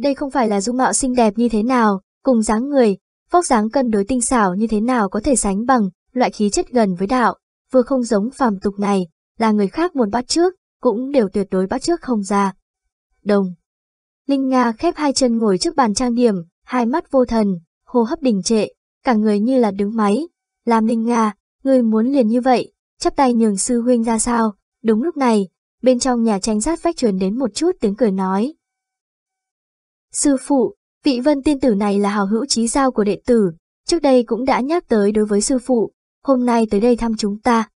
Đây không phải là dung mạo xinh đẹp như thế nào, cùng dáng người, vóc dáng cân đối tinh xảo như thế nào có thể sánh bằng, loại khí chất gần với đạo, vừa không giống phàm tục này, là người khác muốn bắt trước, cũng đều tuyệt đối bắt trước không ra. Đồng Linh Nga khép hai chân ngồi trước bàn trang điểm, hai mắt vô thần, hô hấp đình trệ, cả người như là đứng máy. Làm Linh Nga, người muốn liền như vậy, chắp tay nhường sư huynh ra sao, đúng lúc này, bên trong nhà tranh sát vách truyền đến một chút tiếng cười nói. Sư phụ, vị vân tiên tử này là hào hữu trí giao của đệ tử, trước đây cũng đã nhắc tới đối với sư phụ, hôm nay tới đây thăm chúng ta.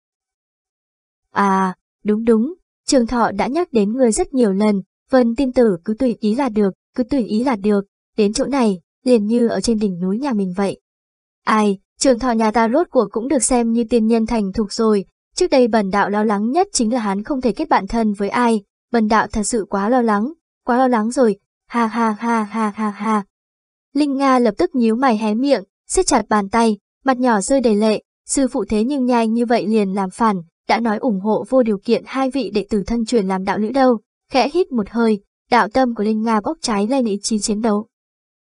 À, đúng đúng, trường thọ đã nhắc đến người rất nhiều lần, vân tiên tử cứ tùy ý là được, cứ tùy ý là được, đến chỗ này, liền như ở trên đỉnh núi nhà mình vậy. Ai, trường thọ nhà ta rốt cuộc cũng được xem như tiên nhân thành thục rồi, trước đây bần đạo lo lắng nhất chính là hắn không thể kết bạn thân với ai, bần đạo thật sự quá lo lắng, quá lo lắng rồi, ha ha ha ha ha ha. Linh Nga lập tức nhíu mày hé miệng, siết chặt bàn tay, mặt nhỏ rơi đầy lệ, sư phụ thế nhưng nhanh như vậy liền làm phản, đã nói ủng hộ vô điều kiện hai vị đệ tử thân truyền làm đạo lữ đâu, khẽ hít một hơi, đạo tâm của Linh Nga bốc cháy lên ý chí chiến đấu.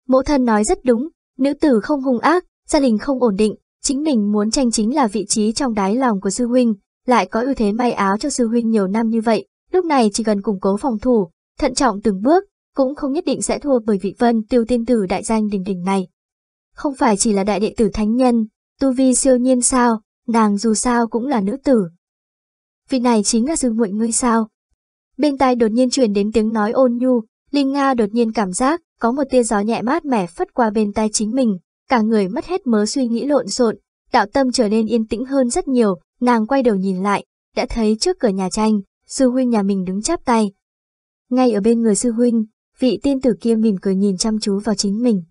Mẫu thân nói rất đúng, nữ tử không hung ác, gia đình không ổn định, chính mình muốn tranh chính là vị trí trong đáy lòng của sư huynh, lại có ưu thế may áo cho sư huynh nhiều năm như vậy, lúc này chỉ cần củng cố phòng thủ, thận trọng từng bước, cũng không nhất định sẽ thua bởi vị vân tiêu tiên tử đại danh đỉnh đỉnh này. Không phải chỉ là đại đệ tử thánh nhân, tu vi siêu nhiên sao, nàng dù sao cũng là nữ tử. Vị này chính là sư muội ngươi sao. Bên tai đột nhiên truyền đến tiếng nói ôn nhu, Linh Nga đột nhiên cảm giác có một tia gió nhẹ mát mẻ phất qua bên tai chính mình, cả người mất hết mớ suy nghĩ lộn xộn, đạo tâm trở nên yên tĩnh hơn rất nhiều, nàng quay đầu nhìn lại, đã thấy trước cửa nhà tranh, sư huynh nhà mình đứng chắp tay. Ngay ở bên người sư huynh, vị tiên tử kia mỉm cười nhìn chăm chú vào chính mình.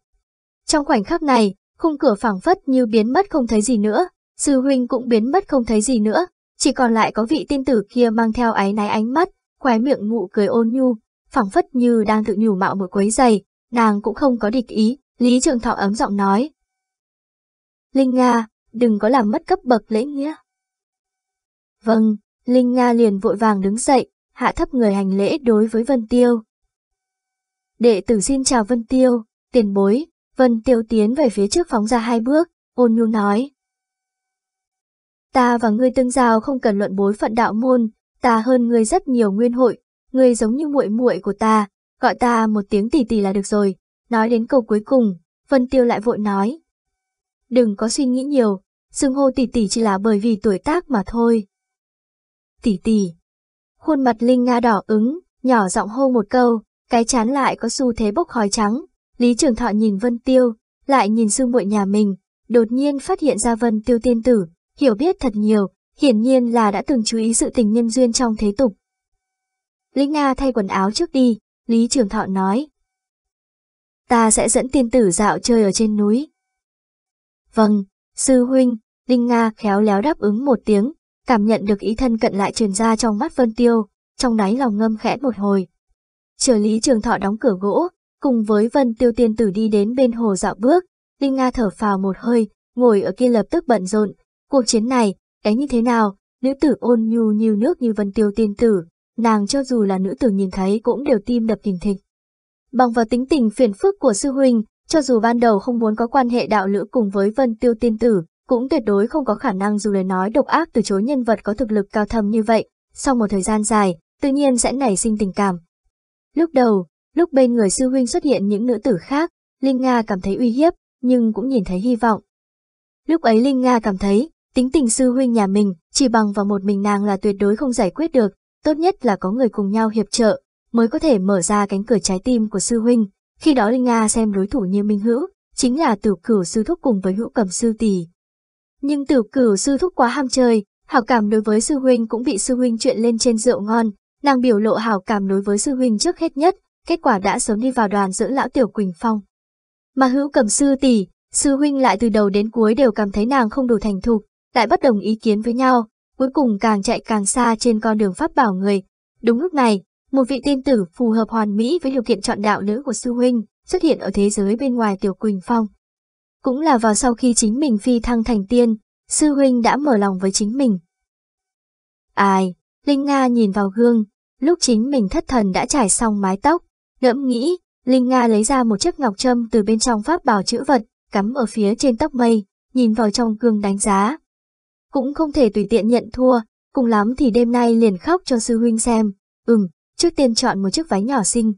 Trong khoảnh khắc này, khung cửa phẳng phất như biến mất không thấy gì nữa, sư huynh cũng biến mất không thấy gì nữa, chỉ còn lại có vị tiên tử kia mang theo ái náy ánh mắt, khóe miệng ngụ cười ôn nhu, phẳng phất như đang tự nhủ mạo một quấy giày, nàng cũng không có địch ý, Lý Trường Thọ ấm giọng nói. Linh Nga, đừng có làm mất cấp bậc lễ nghĩa. Vâng, Linh Nga liền vội vàng đứng dậy, hạ thấp người hành lễ đối với Vân Tiêu. Đệ tử xin chào Vân Tiêu, tiền bối, Vân Tiêu tiến về phía trước phóng ra hai bước, ôn nhu nói. Ta và ngươi tương giao không cần luận bối phận đạo môn, ta hơn ngươi rất nhiều nguyên hội, ngươi giống như muội muội của ta, gọi ta một tiếng tỷ tỷ là được rồi. Nói đến câu cuối cùng, Vân Tiêu lại vội nói. Đừng có suy nghĩ nhiều, xưng hô tỷ tỷ chỉ là bởi vì tuổi tác mà thôi. Tỷ tỷ. Khuôn mặt Linh Nga đỏ ứng, nhỏ giọng hô một câu, cái chán lại có xu thế bốc khói trắng. Lý Trường Thọ nhìn Vân Tiêu, lại nhìn sư muội nhà mình, đột nhiên phát hiện ra Vân Tiêu tiên tử, hiểu biết thật nhiều, hiển nhiên là đã từng chú ý sự tình nhân duyên trong thế tục. Linh Nga thay quần áo trước đi, Lý Trường Thọ nói. Ta sẽ dẫn tiên tử dạo chơi ở trên núi. Vâng, sư huynh, Linh Nga khéo léo đáp ứng một tiếng, cảm nhận được ý thân cận lại truyền ra trong mắt Vân Tiêu, trong đáy lòng ngâm khẽ một hồi, Chờ Lý Trường Thọ đóng cửa gỗ, cùng với Vân Tiêu Tiên Tử đi đến bên hồ dạo bước, Linh Nga thở phào một hơi, ngồi ở kia lập tức bận rộn. Cuộc chiến này, đánh như thế nào, nữ tử ôn nhu như nước như Vân Tiêu Tiên Tử, nàng cho dù là nữ tử nhìn thấy cũng đều tim đập thình thịch. Bằng vào tính tình phiền phức của sư huynh, cho dù ban đầu không muốn có quan hệ đạo lữ cùng với Vân Tiêu Tiên Tử, cũng tuyệt đối không có khả năng dù lời nói độc ác từ chối nhân vật có thực lực cao thâm như vậy. Sau một thời gian dài, tự nhiên sẽ nảy sinh tình cảm, Lúc đầu, lúc bên người sư huynh xuất hiện những nữ tử khác, Linh Nga cảm thấy uy hiếp, nhưng cũng nhìn thấy hy vọng. Lúc ấy Linh Nga cảm thấy, tính tình sư huynh nhà mình, chỉ bằng vào một mình nàng là tuyệt đối không giải quyết được, tốt nhất là có người cùng nhau hiệp trợ, mới có thể mở ra cánh cửa trái tim của sư huynh. Khi đó Linh Nga xem đối thủ như Minh Hữu, chính là tử cửu sư thúc cùng với hữu cầm sư tỷ. Nhưng tử cửu sư thúc quá ham chơi, hảo cảm đối với sư huynh cũng bị sư huynh chuyện lên trên rượu ngon, Nàng biểu lộ hào cảm đối với sư huynh trước hết nhất, kết quả đã sớm đi vào đoàn dưỡng lão Tiểu Quỳnh Phong. Mà hữu cầm sư tỷ, sư huynh lại từ đầu đến cuối đều cảm thấy nàng không đủ thành thục, lại bất đồng ý kiến với nhau, cuối cùng càng chạy càng xa trên con đường pháp bảo người. Đúng lúc này, một vị tiên tử phù hợp hoàn mỹ với điều kiện chọn đạo nữ của sư huynh xuất hiện ở thế giới bên ngoài Tiểu Quỳnh Phong. Cũng là vào sau khi chính mình phi thăng thành tiên, sư huynh đã mở lòng với chính mình. Ai, Linh Nga nhìn vào gương, lúc chính mình thất thần đã trải xong mái tóc, ngẫm nghĩ, Linh Nga lấy ra một chiếc ngọc trâm từ bên trong pháp bảo chữ vật, cắm ở phía trên tóc mây, nhìn vào trong gương đánh giá. Cũng không thể tùy tiện nhận thua, cùng lắm thì đêm nay liền khóc cho sư huynh xem, ừm, trước tiên chọn một chiếc váy nhỏ xinh.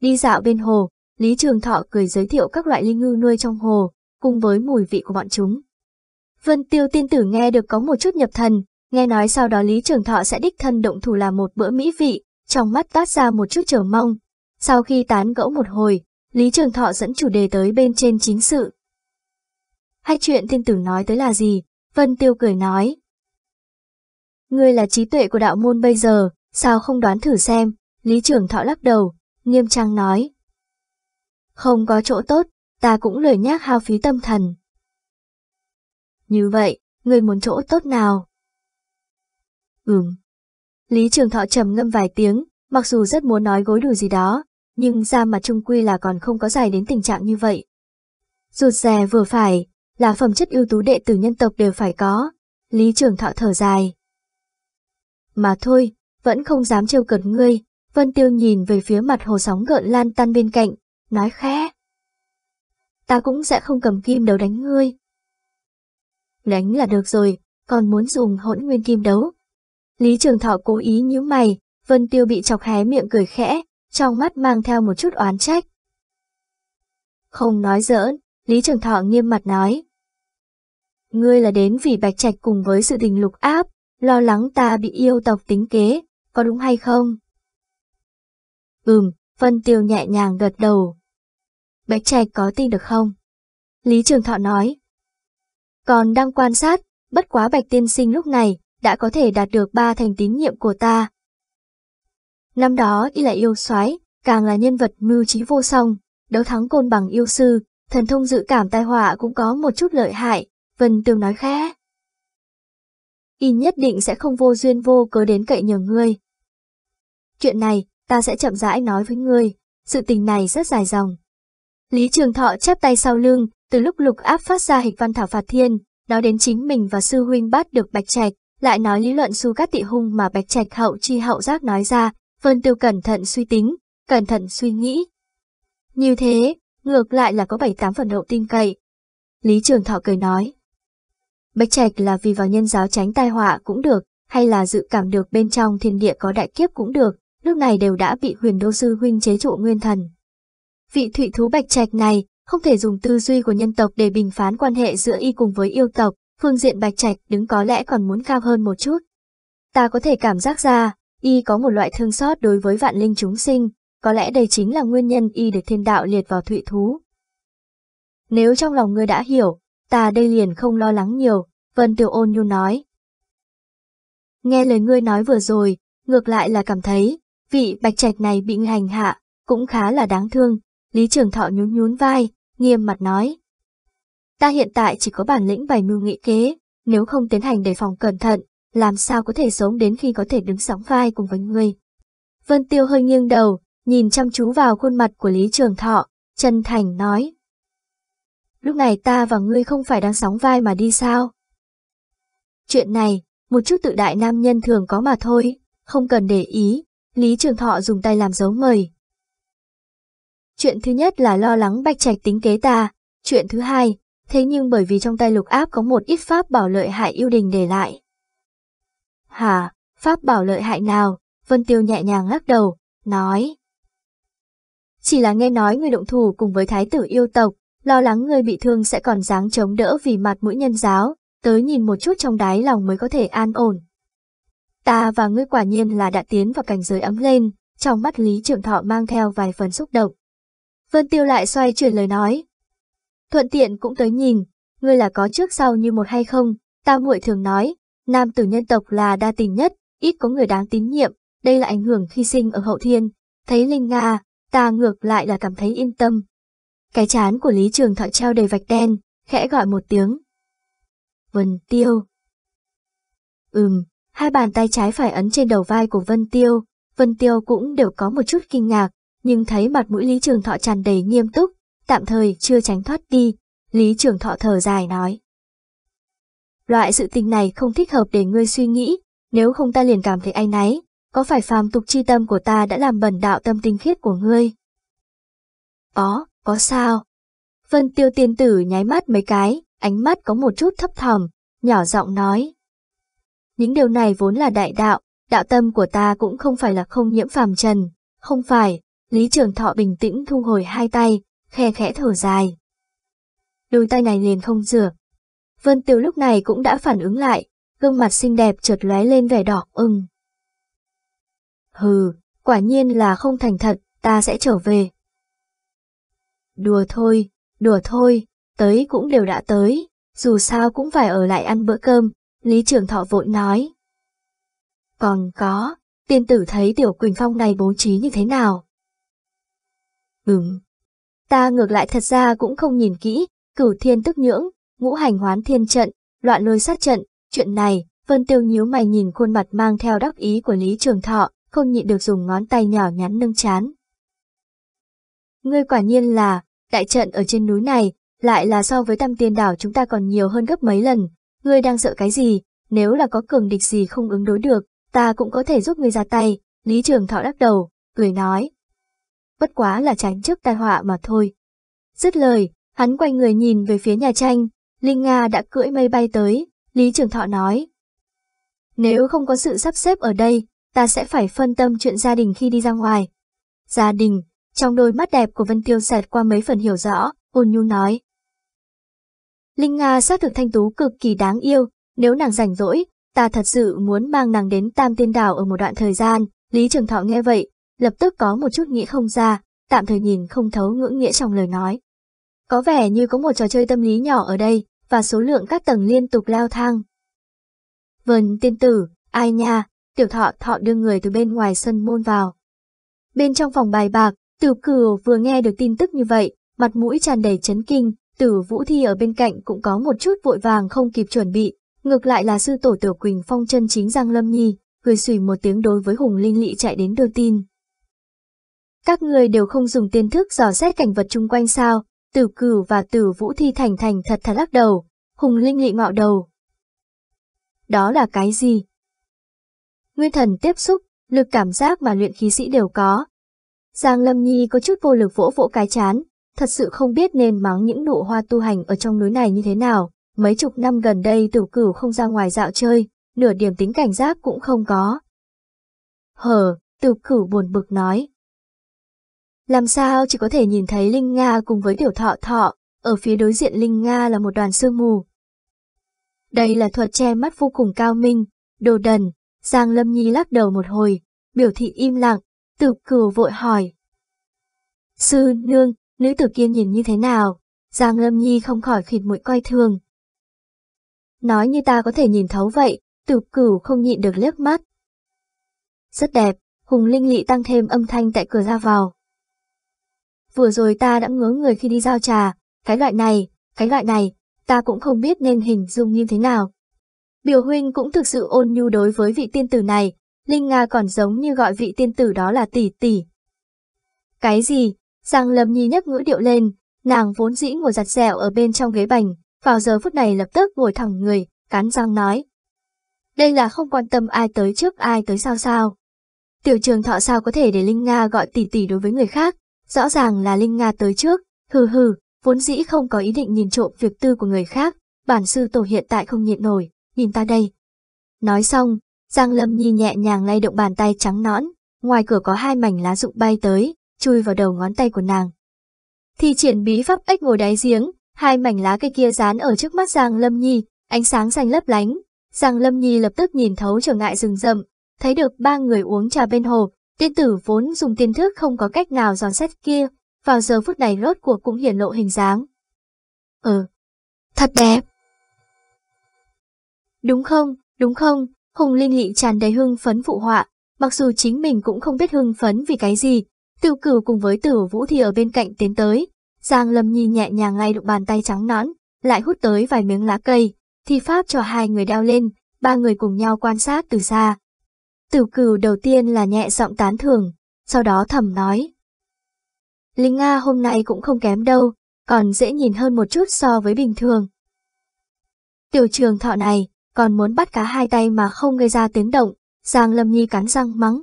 Đi dạo bên hồ, Lý Trường Thọ cười giới thiệu các loại linh ngư nuôi trong hồ, cùng với mùi vị của bọn chúng. Vân Tiêu tiên tử nghe được có một chút nhập thần, Nghe nói sau đó Lý Trường Thọ sẽ đích thân động thủ làm một bữa mỹ vị, trong mắt toát ra một chút chờ mong. Sau khi tán gẫu một hồi, Lý Trường Thọ dẫn chủ đề tới bên trên chính sự. Hay chuyện thiên tử nói tới là gì? Vân Tiêu cười nói. Ngươi là trí tuệ của đạo môn bây giờ, sao không đoán thử xem? Lý Trường Thọ lắc đầu, nghiêm trang nói. Không có chỗ tốt, ta cũng lười nhác hao phí tâm thần. Như vậy, ngươi muốn chỗ tốt nào? Ừm. Lý Trường Thọ trầm ngâm vài tiếng, mặc dù rất muốn nói gối đùi gì đó, nhưng ra mặt trung quy là còn không có dài đến tình trạng như vậy. Rụt rè vừa phải, là phẩm chất ưu tú đệ tử nhân tộc đều phải có. Lý Trường Thọ thở dài. Mà thôi, vẫn không dám trêu cợt ngươi, Vân Tiêu nhìn về phía mặt hồ sóng gợn lan tan bên cạnh, nói khẽ. Ta cũng sẽ không cầm kim đấu đánh ngươi. Đánh là được rồi, còn muốn dùng hỗn nguyên kim đấu, Lý Trường Thọ cố ý nhíu mày, Vân Tiêu bị chọc hé miệng cười khẽ, trong mắt mang theo một chút oán trách. Không nói giỡn, Lý Trường Thọ nghiêm mặt nói. Ngươi là đến vì Bạch Trạch cùng với sự tình lục áp, lo lắng ta bị yêu tộc tính kế, có đúng hay không? Ừm, Vân Tiêu nhẹ nhàng gật đầu. Bạch Trạch có tin được không? Lý Trường Thọ nói. Còn đang quan sát, bất quá Bạch Tiên Sinh lúc này, đã có thể đạt được ba thành tín nhiệm của ta. Năm đó y là yêu soái, càng là nhân vật mưu trí vô song, đấu thắng côn bằng yêu sư, thần thông dự cảm tai họa cũng có một chút lợi hại, Vân Tường nói khẽ. Y nhất định sẽ không vô duyên vô cớ đến cậy nhờ ngươi. Chuyện này, ta sẽ chậm rãi nói với ngươi, sự tình này rất dài dòng. Lý Trường Thọ chắp tay sau lưng, từ lúc lục áp phát ra hịch văn thảo phạt thiên, nói đến chính mình và sư huynh bắt được bạch trạch, lại nói lý luận su cát tị hung mà bạch trạch hậu chi hậu giác nói ra, Vân Tiêu cẩn thận suy tính, cẩn thận suy nghĩ. Như thế, ngược lại là có bảy tám phần độ tin cậy. Lý Trường Thọ cười nói. Bạch trạch là vì vào nhân giáo tránh tai họa cũng được, hay là dự cảm được bên trong thiên địa có đại kiếp cũng được, lúc này đều đã bị huyền đô sư huynh chế trụ nguyên thần. Vị thủy thú bạch trạch này không thể dùng tư duy của nhân tộc để bình phán quan hệ giữa y cùng với yêu tộc, phương diện bạch trạch đứng có lẽ còn muốn cao hơn một chút. Ta có thể cảm giác ra, y có một loại thương xót đối với vạn linh chúng sinh, có lẽ đây chính là nguyên nhân y được thiên đạo liệt vào thụy thú. Nếu trong lòng ngươi đã hiểu, ta đây liền không lo lắng nhiều, Vân Tiểu Ôn Nhu nói. Nghe lời ngươi nói vừa rồi, ngược lại là cảm thấy, vị bạch trạch này bị hành hạ, cũng khá là đáng thương, Lý Trường Thọ nhún nhún vai, nghiêm mặt nói. Ta hiện tại chỉ có bản lĩnh bày mưu nghị kế, nếu không tiến hành đề phòng cẩn thận, làm sao có thể sống đến khi có thể đứng sóng vai cùng với ngươi. Vân Tiêu hơi nghiêng đầu, nhìn chăm chú vào khuôn mặt của Lý Trường Thọ, chân thành nói. Lúc này ta và ngươi không phải đang sóng vai mà đi sao? Chuyện này, một chút tự đại nam nhân thường có mà thôi, không cần để ý, Lý Trường Thọ dùng tay làm dấu mời. Chuyện thứ nhất là lo lắng bạch trạch tính kế ta, chuyện thứ hai thế nhưng bởi vì trong tay lục áp có một ít pháp bảo lợi hại yêu đình để lại. Hả, pháp bảo lợi hại nào? Vân Tiêu nhẹ nhàng lắc đầu, nói. Chỉ là nghe nói người động thủ cùng với thái tử yêu tộc, lo lắng người bị thương sẽ còn dáng chống đỡ vì mặt mũi nhân giáo, tới nhìn một chút trong đáy lòng mới có thể an ổn. Ta và ngươi quả nhiên là đã tiến vào cảnh giới ấm lên, trong mắt Lý Trường Thọ mang theo vài phần xúc động. Vân Tiêu lại xoay chuyển lời nói, thuận tiện cũng tới nhìn, ngươi là có trước sau như một hay không, ta muội thường nói, nam tử nhân tộc là đa tình nhất, ít có người đáng tín nhiệm, đây là ảnh hưởng khi sinh ở hậu thiên, thấy Linh Nga, ta ngược lại là cảm thấy yên tâm. Cái chán của Lý Trường Thọ treo đầy vạch đen, khẽ gọi một tiếng. Vân Tiêu Ừm, hai bàn tay trái phải ấn trên đầu vai của Vân Tiêu, Vân Tiêu cũng đều có một chút kinh ngạc, nhưng thấy mặt mũi Lý Trường Thọ tràn đầy nghiêm túc, tạm thời chưa tránh thoát đi, Lý Trường Thọ thở dài nói. Loại sự tình này không thích hợp để ngươi suy nghĩ, nếu không ta liền cảm thấy ai náy, có phải phàm tục chi tâm của ta đã làm bẩn đạo tâm tinh khiết của ngươi? Có, có sao? Vân tiêu tiên tử nháy mắt mấy cái, ánh mắt có một chút thấp thỏm, nhỏ giọng nói. Những điều này vốn là đại đạo, đạo tâm của ta cũng không phải là không nhiễm phàm trần, không phải, Lý Trường Thọ bình tĩnh thu hồi hai tay, khe khẽ thở dài. Đôi tay này liền không rửa. Vân Tiếu lúc này cũng đã phản ứng lại, gương mặt xinh đẹp chợt lóe lên vẻ đỏ ưng. Hừ, quả nhiên là không thành thật, ta sẽ trở về. Đùa thôi, đùa thôi, tới cũng đều đã tới, dù sao cũng phải ở lại ăn bữa cơm, Lý Trường Thọ vội nói. Còn có, tiên tử thấy Tiểu Quỳnh Phong này bố trí như thế nào? Ừm, Ta ngược lại thật ra cũng không nhìn kỹ, cửu thiên tức nhưỡng, ngũ hành hoán thiên trận, loạn lôi sát trận, chuyện này, Vân Tiêu nhíu mày nhìn khuôn mặt mang theo đắc ý của Lý Trường Thọ, không nhịn được dùng ngón tay nhỏ nhắn nâng chán. Ngươi quả nhiên là, đại trận ở trên núi này, lại là so với tam tiên đảo chúng ta còn nhiều hơn gấp mấy lần, ngươi đang sợ cái gì, nếu là có cường địch gì không ứng đối được, ta cũng có thể giúp ngươi ra tay, Lý Trường Thọ đắc đầu, cười nói bất quá là tránh trước tai họa mà thôi. Dứt lời, hắn quay người nhìn về phía nhà tranh, Linh Nga đã cưỡi mây bay tới, Lý Trường Thọ nói. Nếu không có sự sắp xếp ở đây, ta sẽ phải phân tâm chuyện gia đình khi đi ra ngoài. Gia đình, trong đôi mắt đẹp của Vân Tiêu xẹt qua mấy phần hiểu rõ, ôn nhu nói. Linh Nga xác thực thanh tú cực kỳ đáng yêu, nếu nàng rảnh rỗi, ta thật sự muốn mang nàng đến Tam Tiên Đảo ở một đoạn thời gian, Lý Trường Thọ nghe vậy, lập tức có một chút nghĩ không ra, tạm thời nhìn không thấu ngưỡng nghĩa trong lời nói. Có vẻ như có một trò chơi tâm lý nhỏ ở đây, và số lượng các tầng liên tục lao thang. Vân tiên tử, ai nha, tiểu thọ thọ đưa người từ bên ngoài sân môn vào. Bên trong phòng bài bạc, tử Cửu vừa nghe được tin tức như vậy, mặt mũi tràn đầy chấn kinh, Tử Vũ Thi ở bên cạnh cũng có một chút vội vàng không kịp chuẩn bị, ngược lại là sư tổ Tiểu Quỳnh Phong chân chính Giang Lâm Nhi, cười xùy một tiếng đối với Hùng Linh Lị chạy đến đưa tin. Các người đều không dùng tiên thức dò xét cảnh vật chung quanh sao, tử cửu và tử vũ thi thành thành thật thật lắc đầu, hùng linh lị ngạo đầu. Đó là cái gì? Nguyên thần tiếp xúc, lực cảm giác mà luyện khí sĩ đều có. Giang Lâm Nhi có chút vô lực vỗ vỗ cái chán, thật sự không biết nên mắng những nụ hoa tu hành ở trong núi này như thế nào. Mấy chục năm gần đây tử cửu không ra ngoài dạo chơi, nửa điểm tính cảnh giác cũng không có. Hờ, tử cửu buồn bực nói. Làm sao chỉ có thể nhìn thấy Linh Nga cùng với tiểu thọ thọ, ở phía đối diện Linh Nga là một đoàn sương mù. Đây là thuật che mắt vô cùng cao minh, đồ đần, Giang Lâm Nhi lắc đầu một hồi, biểu thị im lặng, tử cửu vội hỏi. Sư, nương, nữ tử kia nhìn như thế nào? Giang Lâm Nhi không khỏi khịt mũi coi thường. Nói như ta có thể nhìn thấu vậy, tử cửu không nhịn được liếc mắt. Rất đẹp, Hùng Linh Lị tăng thêm âm thanh tại cửa ra vào vừa rồi ta đã ngớ người khi đi giao trà, cái loại này, cái loại này, ta cũng không biết nên hình dung như thế nào. Biểu huynh cũng thực sự ôn nhu đối với vị tiên tử này, Linh Nga còn giống như gọi vị tiên tử đó là tỷ tỷ. Cái gì? Giang Lâm Nhi nhấc ngữ điệu lên, nàng vốn dĩ ngồi giặt dẻo ở bên trong ghế bành, vào giờ phút này lập tức ngồi thẳng người, cán răng nói. Đây là không quan tâm ai tới trước ai tới sao sao. Tiểu trường thọ sao có thể để Linh Nga gọi tỷ tỷ đối với người khác. Rõ ràng là Linh Nga tới trước, hừ hừ, vốn dĩ không có ý định nhìn trộm việc tư của người khác, bản sư tổ hiện tại không nhịn nổi, nhìn ta đây. Nói xong, Giang Lâm Nhi nhẹ nhàng lay động bàn tay trắng nõn, ngoài cửa có hai mảnh lá rụng bay tới, chui vào đầu ngón tay của nàng. Thì triển bí pháp ếch ngồi đáy giếng, hai mảnh lá cây kia dán ở trước mắt Giang Lâm Nhi, ánh sáng xanh lấp lánh. Giang Lâm Nhi lập tức nhìn thấu trở ngại rừng rậm, thấy được ba người uống trà bên hồ, Tiên tử vốn dùng tiên thức không có cách nào dò xét kia, vào giờ phút này rốt cuộc cũng hiển lộ hình dáng. Ừ, thật đẹp. Đúng không, đúng không, Hùng Linh Lị tràn đầy hưng phấn phụ họa, mặc dù chính mình cũng không biết hưng phấn vì cái gì, tiêu cửu cùng với tử vũ thì ở bên cạnh tiến tới, Giang Lâm Nhi nhẹ nhàng ngay đụng bàn tay trắng nõn, lại hút tới vài miếng lá cây, thi pháp cho hai người đeo lên, ba người cùng nhau quan sát từ xa. Tiểu cừu đầu tiên là nhẹ giọng tán thưởng, sau đó thầm nói. Linh Nga hôm nay cũng không kém đâu, còn dễ nhìn hơn một chút so với bình thường. Tiểu trường thọ này, còn muốn bắt cá hai tay mà không gây ra tiếng động, Giang Lâm Nhi cắn răng mắng.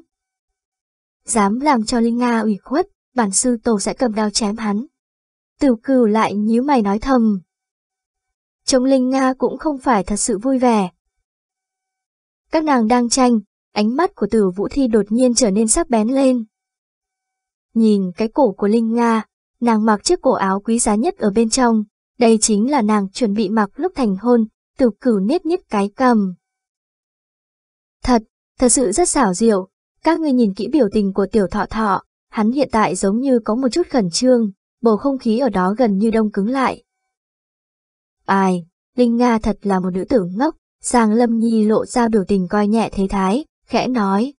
Dám làm cho Linh Nga ủy khuất, bản sư tổ sẽ cầm đao chém hắn. Tiểu cừu lại nhíu mày nói thầm. "Chống Linh Nga cũng không phải thật sự vui vẻ. Các nàng đang tranh, Ánh mắt của tử vũ thi đột nhiên trở nên sắc bén lên. Nhìn cái cổ của Linh Nga, nàng mặc chiếc cổ áo quý giá nhất ở bên trong, đây chính là nàng chuẩn bị mặc lúc thành hôn, Tử cửu nết nít cái cầm. Thật, thật sự rất xảo diệu, các ngươi nhìn kỹ biểu tình của tiểu thọ thọ, hắn hiện tại giống như có một chút khẩn trương, bầu không khí ở đó gần như đông cứng lại. Ai, Linh Nga thật là một nữ tử ngốc, Sang Lâm Nhi lộ ra biểu tình coi nhẹ thế thái, khẽ nói.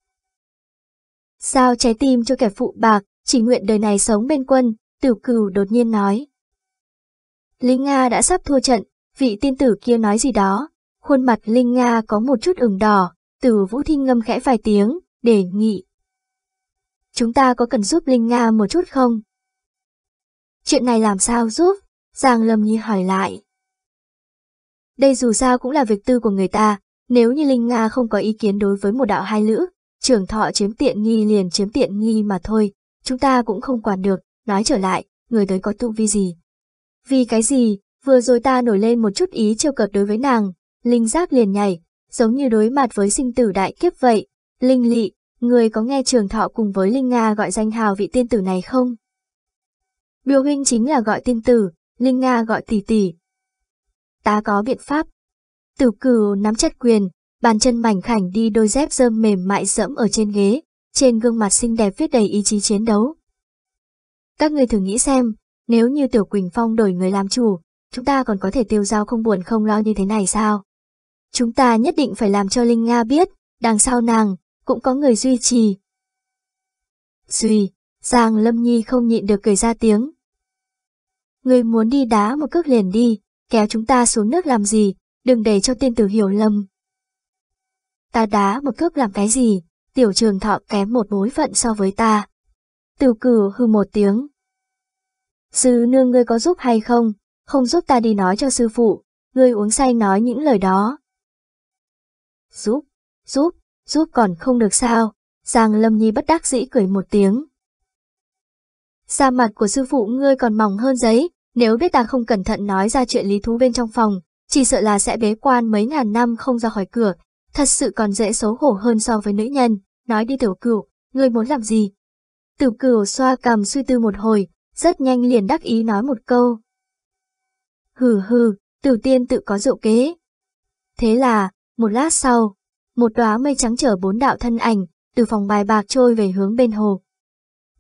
Sao trái tim cho kẻ phụ bạc, chỉ nguyện đời này sống bên quân, tử cửu đột nhiên nói. Linh Nga đã sắp thua trận, vị tiên tử kia nói gì đó, khuôn mặt Linh Nga có một chút ửng đỏ, tử vũ Thinh ngâm khẽ vài tiếng, đề nghị. Chúng ta có cần giúp Linh Nga một chút không? Chuyện này làm sao giúp? Giang Lâm Nhi hỏi lại. Đây dù sao cũng là việc tư của người ta, nếu như Linh Nga không có ý kiến đối với một đạo hai lữ, trưởng thọ chiếm tiện nghi liền chiếm tiện nghi mà thôi, chúng ta cũng không quản được, nói trở lại, người tới có tụ vi gì. Vì cái gì, vừa rồi ta nổi lên một chút ý trêu cợt đối với nàng, Linh giác liền nhảy, giống như đối mặt với sinh tử đại kiếp vậy. Linh lị, người có nghe trường thọ cùng với Linh Nga gọi danh hào vị tiên tử này không? Biểu huynh chính là gọi tiên tử, Linh Nga gọi tỷ tỷ. Ta có biện pháp, Tử cửu nắm chặt quyền, bàn chân mảnh khảnh đi đôi dép dơm mềm mại dẫm ở trên ghế, trên gương mặt xinh đẹp viết đầy ý chí chiến đấu. Các người thử nghĩ xem, nếu như Tiểu Quỳnh Phong đổi người làm chủ, chúng ta còn có thể tiêu dao không buồn không lo như thế này sao? Chúng ta nhất định phải làm cho Linh Nga biết, đằng sau nàng, cũng có người duy trì. Duy, Giang Lâm Nhi không nhịn được cười ra tiếng. Người muốn đi đá một cước liền đi, kéo chúng ta xuống nước làm gì, đừng để cho tiên tử hiểu lầm. Ta đá một cước làm cái gì, tiểu trường thọ kém một bối phận so với ta. Tiểu cử hư một tiếng. Sư nương ngươi có giúp hay không, không giúp ta đi nói cho sư phụ, ngươi uống say nói những lời đó. Giúp, giúp, giúp còn không được sao, Giang Lâm Nhi bất đắc dĩ cười một tiếng. Sa mặt của sư phụ ngươi còn mỏng hơn giấy, nếu biết ta không cẩn thận nói ra chuyện lý thú bên trong phòng, chỉ sợ là sẽ bế quan mấy ngàn năm không ra khỏi cửa, thật sự còn dễ xấu hổ hơn so với nữ nhân, nói đi tiểu cửu, ngươi muốn làm gì? Tiểu cửu xoa cầm suy tư một hồi, rất nhanh liền đắc ý nói một câu. Hừ hừ, tiểu tiên tự có rượu kế. Thế là, một lát sau, một đóa mây trắng chở bốn đạo thân ảnh, từ phòng bài bạc trôi về hướng bên hồ.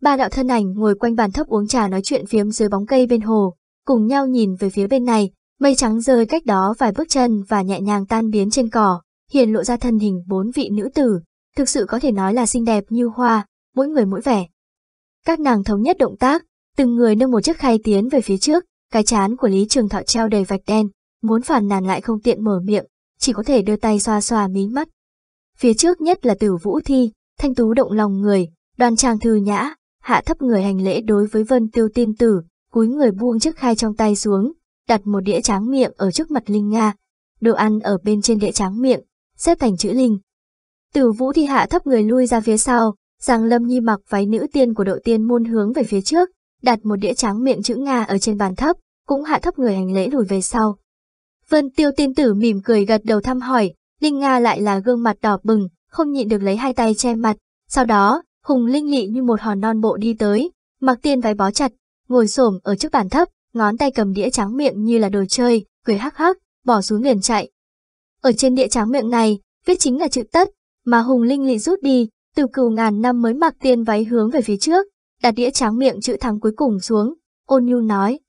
Ba đạo thân ảnh ngồi quanh bàn thấp uống trà nói chuyện phiếm dưới bóng cây bên hồ, cùng nhau nhìn về phía bên này, Mây trắng rơi cách đó vài bước chân và nhẹ nhàng tan biến trên cỏ, hiện lộ ra thân hình bốn vị nữ tử, thực sự có thể nói là xinh đẹp như hoa, mỗi người mỗi vẻ. Các nàng thống nhất động tác, từng người nâng một chiếc khay tiến về phía trước, cái chán của Lý Trường Thọ treo đầy vạch đen, muốn phản nàn lại không tiện mở miệng, chỉ có thể đưa tay xoa xoa mí mắt. Phía trước nhất là Tử Vũ Thi, thanh tú động lòng người, đoàn trang thư nhã, hạ thấp người hành lễ đối với Vân Tiêu tiên tử, cúi người buông chiếc khay trong tay xuống, đặt một đĩa tráng miệng ở trước mặt Linh Nga, đồ ăn ở bên trên đĩa tráng miệng, xếp thành chữ Linh. Tử Vũ thì hạ thấp người lui ra phía sau, Giang Lâm Nhi mặc váy nữ tiên của đội tiên môn hướng về phía trước, đặt một đĩa tráng miệng chữ Nga ở trên bàn thấp, cũng hạ thấp người hành lễ lùi về sau. Vân Tiêu tiên tử mỉm cười gật đầu thăm hỏi, Linh Nga lại là gương mặt đỏ bừng, không nhịn được lấy hai tay che mặt, sau đó, Hùng Linh Lị như một hòn non bộ đi tới, mặc tiên váy bó chặt, ngồi xổm ở trước bàn thấp, ngón tay cầm đĩa tráng miệng như là đồ chơi, cười hắc hắc, bỏ xuống liền chạy. Ở trên đĩa tráng miệng này, viết chính là chữ tất, mà Hùng Linh lị rút đi, từ cửu ngàn năm mới mặc tiên váy hướng về phía trước, đặt đĩa tráng miệng chữ thắng cuối cùng xuống, ôn nhu nói.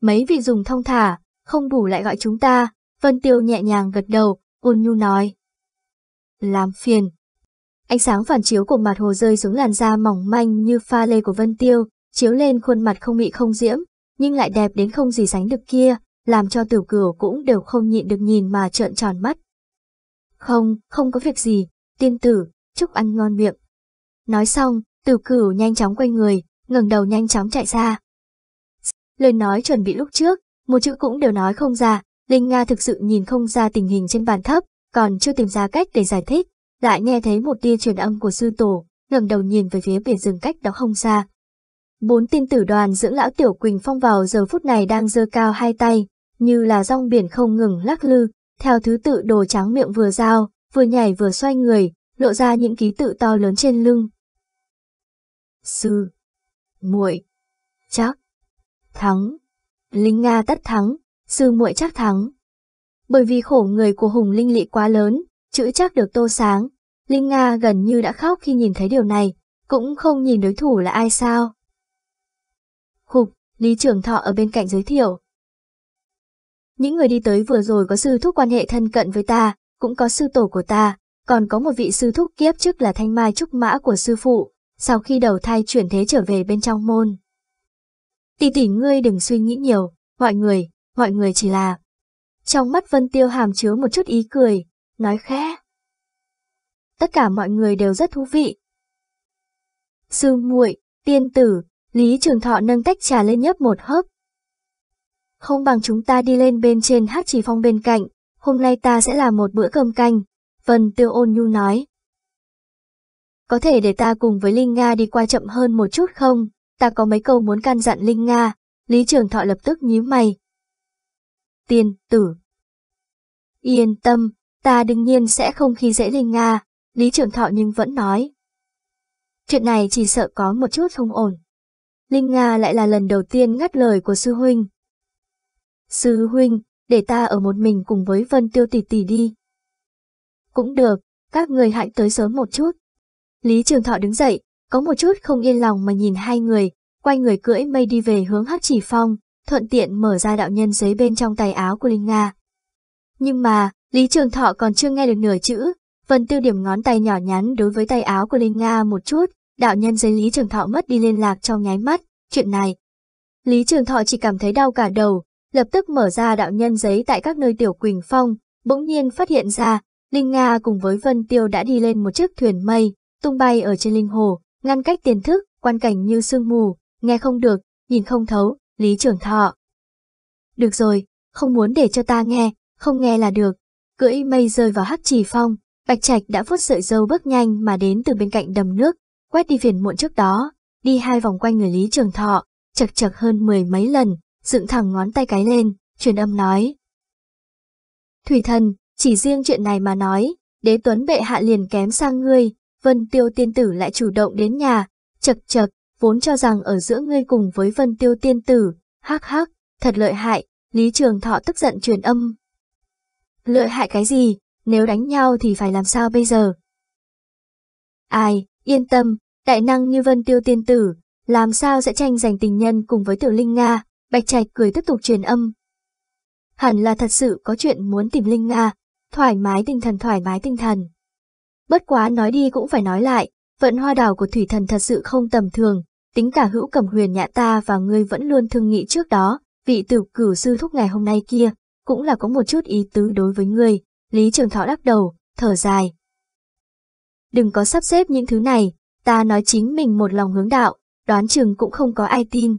Mấy vị dùng thông thả, không đủ lại gọi chúng ta, Vân Tiêu nhẹ nhàng gật đầu, ôn nhu nói. Làm phiền. Ánh sáng phản chiếu của mặt hồ rơi xuống làn da mỏng manh như pha lê của Vân Tiêu, chiếu lên khuôn mặt không mị không diễm, nhưng lại đẹp đến không gì sánh được kia, làm cho tiểu cửu cũng đều không nhịn được nhìn mà trợn tròn mắt. Không, không có việc gì, tiên tử, chúc ăn ngon miệng. Nói xong, tiểu cửu nhanh chóng quay người, ngẩng đầu nhanh chóng chạy ra. Lời nói chuẩn bị lúc trước, một chữ cũng đều nói không ra, Linh Nga thực sự nhìn không ra tình hình trên bàn thấp, còn chưa tìm ra cách để giải thích, lại nghe thấy một tia truyền âm của sư tổ, ngẩng đầu nhìn về phía biển rừng cách đó không xa, Bốn tin tử đoàn dưỡng lão Tiểu Quỳnh Phong vào giờ phút này đang giơ cao hai tay, như là rong biển không ngừng lắc lư, theo thứ tự đồ trắng miệng vừa dao, vừa nhảy vừa xoay người, lộ ra những ký tự to lớn trên lưng. Sư, muội, chắc, thắng, Linh Nga tất thắng, sư muội chắc thắng. Bởi vì khổ người của Hùng Linh Lị quá lớn, chữ chắc được tô sáng, Linh Nga gần như đã khóc khi nhìn thấy điều này, cũng không nhìn đối thủ là ai sao. Hục, Lý Trường Thọ ở bên cạnh giới thiệu. Những người đi tới vừa rồi có sư thúc quan hệ thân cận với ta, cũng có sư tổ của ta, còn có một vị sư thúc kiếp trước là thanh mai trúc mã của sư phụ, sau khi đầu thai chuyển thế trở về bên trong môn. Tỷ tỷ ngươi đừng suy nghĩ nhiều, mọi người, mọi người chỉ là. Trong mắt Vân Tiêu hàm chứa một chút ý cười, nói khẽ. Tất cả mọi người đều rất thú vị. Sư muội, tiên tử, Lý Trường Thọ nâng tách trà lên nhấp một hớp. Không bằng chúng ta đi lên bên trên hát trì phong bên cạnh, hôm nay ta sẽ làm một bữa cơm canh, Vân Tiêu Ôn Nhu nói. Có thể để ta cùng với Linh Nga đi qua chậm hơn một chút không? Ta có mấy câu muốn can dặn Linh Nga, Lý Trường Thọ lập tức nhíu mày. Tiên tử. Yên tâm, ta đương nhiên sẽ không khi dễ Linh Nga, Lý Trường Thọ nhưng vẫn nói. Chuyện này chỉ sợ có một chút không ổn. Linh Nga lại là lần đầu tiên ngắt lời của sư huynh. Sư huynh, để ta ở một mình cùng với Vân Tiêu tỷ tỷ đi. Cũng được, các người hãy tới sớm một chút. Lý Trường Thọ đứng dậy, có một chút không yên lòng mà nhìn hai người, quay người cưỡi mây đi về hướng Hắc Chỉ Phong, thuận tiện mở ra đạo nhân giấy bên trong tay áo của Linh Nga. Nhưng mà, Lý Trường Thọ còn chưa nghe được nửa chữ, Vân Tiêu điểm ngón tay nhỏ nhắn đối với tay áo của Linh Nga một chút, đạo nhân giấy Lý Trường Thọ mất đi liên lạc trong nháy mắt, chuyện này. Lý Trường Thọ chỉ cảm thấy đau cả đầu, lập tức mở ra đạo nhân giấy tại các nơi tiểu Quỳnh Phong, bỗng nhiên phát hiện ra, Linh Nga cùng với Vân Tiêu đã đi lên một chiếc thuyền mây, tung bay ở trên linh hồ, ngăn cách tiền thức, quan cảnh như sương mù, nghe không được, nhìn không thấu, Lý Trường Thọ. Được rồi, không muốn để cho ta nghe, không nghe là được. Cưỡi mây rơi vào hắc trì phong, Bạch Trạch đã vuốt sợi dâu bước nhanh mà đến từ bên cạnh đầm nước, Quét đi phiền muộn trước đó, đi hai vòng quanh người Lý Trường Thọ, chật chật hơn mười mấy lần, dựng thẳng ngón tay cái lên, truyền âm nói. Thủy thần, chỉ riêng chuyện này mà nói, đế tuấn bệ hạ liền kém sang ngươi, vân tiêu tiên tử lại chủ động đến nhà, chật chật, vốn cho rằng ở giữa ngươi cùng với vân tiêu tiên tử, hắc hắc, thật lợi hại, Lý Trường Thọ tức giận truyền âm. Lợi hại cái gì, nếu đánh nhau thì phải làm sao bây giờ? Ai, Yên tâm, đại năng như Vân Tiêu tiên tử, làm sao sẽ tranh giành tình nhân cùng với Tiểu Linh Nga, Bạch Trạch cười tiếp tục truyền âm. Hẳn là thật sự có chuyện muốn tìm Linh Nga, thoải mái tinh thần thoải mái tinh thần. Bất quá nói đi cũng phải nói lại, vận hoa đào của thủy thần thật sự không tầm thường, tính cả hữu cầm huyền nhã ta và ngươi vẫn luôn thương nghị trước đó, vị tử cửu sư thúc ngày hôm nay kia, cũng là có một chút ý tứ đối với ngươi, Lý Trường Thọ đắc đầu, thở dài, đừng có sắp xếp những thứ này, ta nói chính mình một lòng hướng đạo, đoán chừng cũng không có ai tin.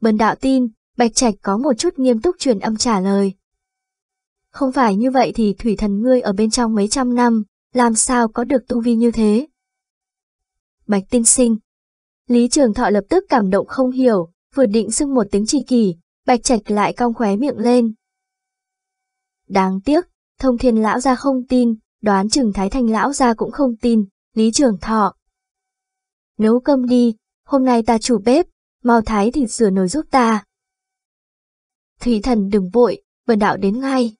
Bần đạo tin, Bạch Trạch có một chút nghiêm túc truyền âm trả lời. Không phải như vậy thì thủy thần ngươi ở bên trong mấy trăm năm, làm sao có được tu vi như thế? Bạch tin sinh. Lý Trường Thọ lập tức cảm động không hiểu, vừa định xưng một tiếng trì kỷ, Bạch Trạch lại cong khóe miệng lên. Đáng tiếc, thông thiên lão ra không tin, đoán chừng Thái Thanh lão ra cũng không tin, Lý Trường Thọ. Nấu cơm đi, hôm nay ta chủ bếp, mau thái thịt sửa nồi giúp ta. Thủy thần đừng vội, bần đạo đến ngay.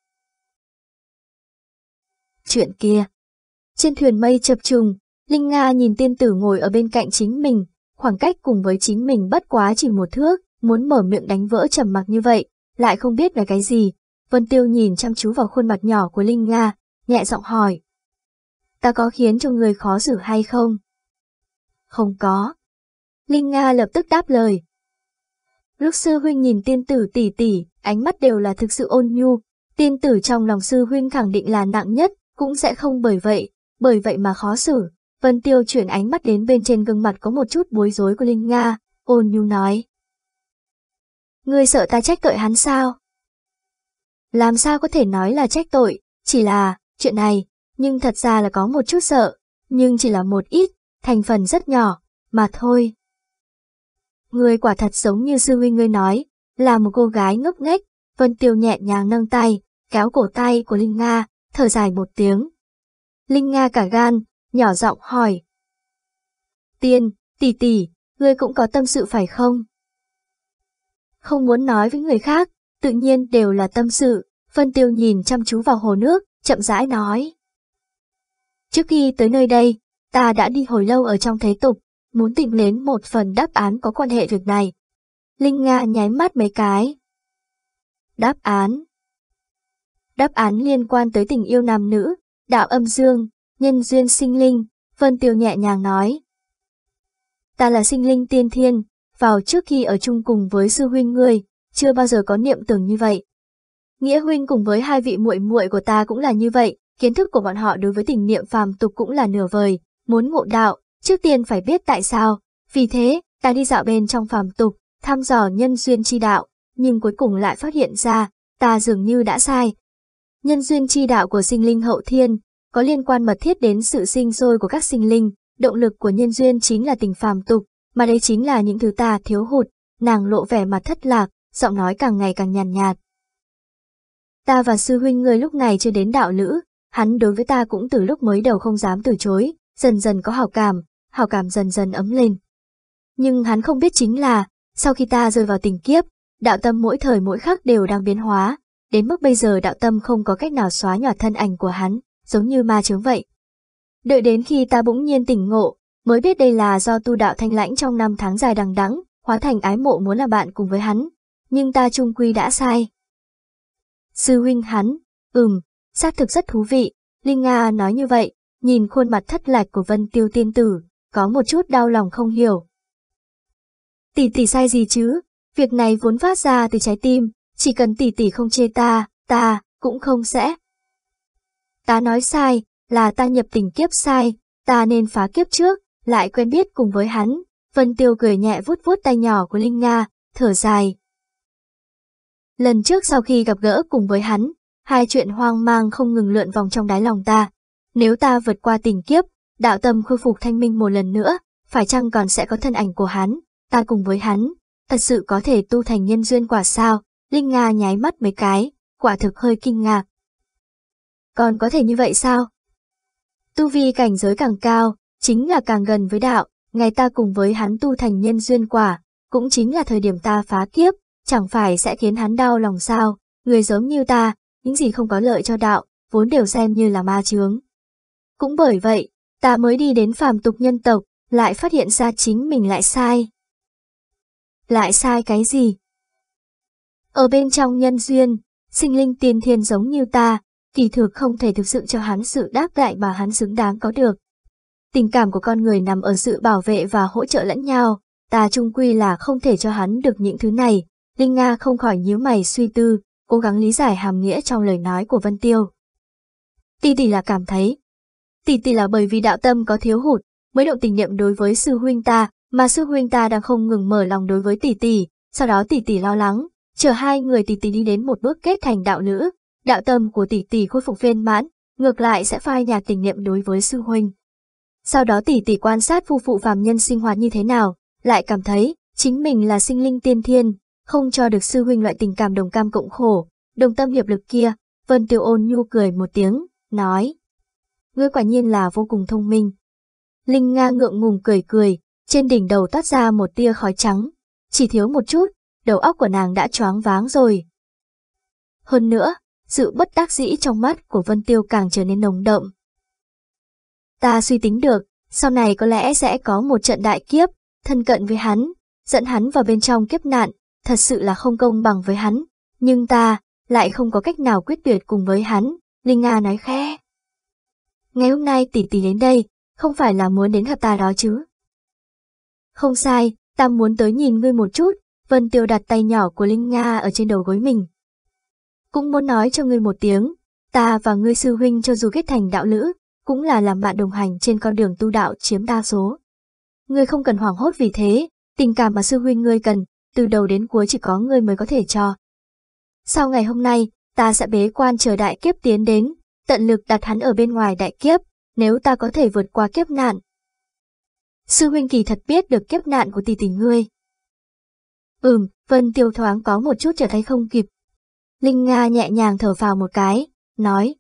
Chuyện kia Trên thuyền mây chập trùng, Linh Nga nhìn tiên tử ngồi ở bên cạnh chính mình, khoảng cách cùng với chính mình bất quá chỉ một thước, muốn mở miệng đánh vỡ trầm mặc như vậy, lại không biết là cái gì. Vân Tiêu nhìn chăm chú vào khuôn mặt nhỏ của Linh Nga, nhẹ giọng hỏi. Ta có khiến cho người khó xử hay không? Không có. Linh Nga lập tức đáp lời. Lúc sư huynh nhìn tiên tử tỉ tỉ, ánh mắt đều là thực sự ôn nhu. Tiên tử trong lòng sư huynh khẳng định là nặng nhất, cũng sẽ không bởi vậy, bởi vậy mà khó xử. Vân Tiêu chuyển ánh mắt đến bên trên gương mặt có một chút bối rối của Linh Nga, ôn nhu nói. người sợ ta trách tội hắn sao? Làm sao có thể nói là trách tội, chỉ là, Chuyện này, nhưng thật ra là có một chút sợ, nhưng chỉ là một ít, thành phần rất nhỏ, mà thôi. Người quả thật giống như sư huynh ngươi nói, là một cô gái ngốc nghếch, Vân Tiêu nhẹ nhàng nâng tay, kéo cổ tay của Linh Nga, thở dài một tiếng. Linh Nga cả gan, nhỏ giọng hỏi. Tiên, tỷ tỷ, ngươi cũng có tâm sự phải không? Không muốn nói với người khác, tự nhiên đều là tâm sự, Vân Tiêu nhìn chăm chú vào hồ nước, chậm rãi nói. Trước khi tới nơi đây, ta đã đi hồi lâu ở trong thế tục, muốn tìm đến một phần đáp án có quan hệ việc này. Linh Nga nháy mắt mấy cái. Đáp án Đáp án liên quan tới tình yêu nam nữ, đạo âm dương, nhân duyên sinh linh, Vân Tiêu nhẹ nhàng nói. Ta là sinh linh tiên thiên, vào trước khi ở chung cùng với sư huynh người chưa bao giờ có niệm tưởng như vậy. Nghĩa huynh cùng với hai vị muội muội của ta cũng là như vậy, kiến thức của bọn họ đối với tình niệm phàm tục cũng là nửa vời, muốn ngộ đạo, trước tiên phải biết tại sao. Vì thế, ta đi dạo bên trong phàm tục, thăm dò nhân duyên chi đạo, nhưng cuối cùng lại phát hiện ra, ta dường như đã sai. Nhân duyên chi đạo của sinh linh hậu thiên, có liên quan mật thiết đến sự sinh sôi của các sinh linh, động lực của nhân duyên chính là tình phàm tục, mà đây chính là những thứ ta thiếu hụt, nàng lộ vẻ mặt thất lạc, giọng nói càng ngày càng nhàn nhạt, nhạt. Ta và sư huynh người lúc này chưa đến đạo lữ, hắn đối với ta cũng từ lúc mới đầu không dám từ chối, dần dần có hảo cảm, hảo cảm dần dần ấm lên. Nhưng hắn không biết chính là, sau khi ta rơi vào tình kiếp, đạo tâm mỗi thời mỗi khắc đều đang biến hóa, đến mức bây giờ đạo tâm không có cách nào xóa nhỏ thân ảnh của hắn, giống như ma chướng vậy. Đợi đến khi ta bỗng nhiên tỉnh ngộ, mới biết đây là do tu đạo thanh lãnh trong năm tháng dài đằng đẵng hóa thành ái mộ muốn là bạn cùng với hắn, nhưng ta trung quy đã sai. Sư huynh hắn, ừm, xác thực rất thú vị, Linh Nga nói như vậy, nhìn khuôn mặt thất lạc của Vân Tiêu tiên tử, có một chút đau lòng không hiểu. Tỷ tỷ sai gì chứ, việc này vốn phát ra từ trái tim, chỉ cần tỷ tỷ không chê ta, ta cũng không sẽ. Ta nói sai, là ta nhập tình kiếp sai, ta nên phá kiếp trước, lại quen biết cùng với hắn. Vân Tiêu cười nhẹ vuốt vuốt tay nhỏ của Linh Nga, thở dài, Lần trước sau khi gặp gỡ cùng với hắn, hai chuyện hoang mang không ngừng lượn vòng trong đáy lòng ta. Nếu ta vượt qua tình kiếp, đạo tâm khôi phục thanh minh một lần nữa, phải chăng còn sẽ có thân ảnh của hắn, ta cùng với hắn, thật sự có thể tu thành nhân duyên quả sao, Linh Nga nháy mắt mấy cái, quả thực hơi kinh ngạc. Còn có thể như vậy sao? Tu vi cảnh giới càng cao, chính là càng gần với đạo, ngày ta cùng với hắn tu thành nhân duyên quả, cũng chính là thời điểm ta phá kiếp, chẳng phải sẽ khiến hắn đau lòng sao, người giống như ta, những gì không có lợi cho đạo, vốn đều xem như là ma chướng. Cũng bởi vậy, ta mới đi đến phàm tục nhân tộc, lại phát hiện ra chính mình lại sai. Lại sai cái gì? Ở bên trong nhân duyên, sinh linh tiền thiên giống như ta, kỳ thực không thể thực sự cho hắn sự đáp lại mà hắn xứng đáng có được. Tình cảm của con người nằm ở sự bảo vệ và hỗ trợ lẫn nhau, ta trung quy là không thể cho hắn được những thứ này, Linh Nga không khỏi nhíu mày suy tư, cố gắng lý giải hàm nghĩa trong lời nói của Vân Tiêu. Tỷ tỷ là cảm thấy. Tỷ tỷ là bởi vì đạo tâm có thiếu hụt, mới động tình niệm đối với sư huynh ta, mà sư huynh ta đang không ngừng mở lòng đối với tỷ tỷ, sau đó tỷ tỷ lo lắng, chờ hai người tỷ tỷ đi đến một bước kết thành đạo nữ, đạo tâm của tỷ tỷ khôi phục viên mãn, ngược lại sẽ phai nhạt tình niệm đối với sư huynh. Sau đó tỷ tỷ quan sát phu phụ phàm nhân sinh hoạt như thế nào, lại cảm thấy chính mình là sinh linh tiên thiên, không cho được sư huynh loại tình cảm đồng cam cộng khổ, đồng tâm hiệp lực kia, Vân Tiêu ôn nhu cười một tiếng, nói. Ngươi quả nhiên là vô cùng thông minh. Linh Nga ngượng ngùng cười cười, trên đỉnh đầu toát ra một tia khói trắng, chỉ thiếu một chút, đầu óc của nàng đã choáng váng rồi. Hơn nữa, sự bất đắc dĩ trong mắt của Vân Tiêu càng trở nên nồng đậm. Ta suy tính được, sau này có lẽ sẽ có một trận đại kiếp, thân cận với hắn, dẫn hắn vào bên trong kiếp nạn, thật sự là không công bằng với hắn, nhưng ta lại không có cách nào quyết tuyệt cùng với hắn, Linh Nga nói khẽ. Ngày hôm nay tỷ tỷ đến đây, không phải là muốn đến gặp ta đó chứ. Không sai, ta muốn tới nhìn ngươi một chút, Vân Tiêu đặt tay nhỏ của Linh Nga ở trên đầu gối mình. Cũng muốn nói cho ngươi một tiếng, ta và ngươi sư huynh cho dù kết thành đạo lữ, cũng là làm bạn đồng hành trên con đường tu đạo chiếm đa số. Ngươi không cần hoảng hốt vì thế, tình cảm mà sư huynh ngươi cần, từ đầu đến cuối chỉ có ngươi mới có thể cho. Sau ngày hôm nay, ta sẽ bế quan chờ đại kiếp tiến đến, tận lực đặt hắn ở bên ngoài đại kiếp, nếu ta có thể vượt qua kiếp nạn. Sư huynh kỳ thật biết được kiếp nạn của tỷ tỷ ngươi. Ừm, Vân Tiêu thoáng có một chút trở thấy không kịp. Linh Nga nhẹ nhàng thở vào một cái, nói.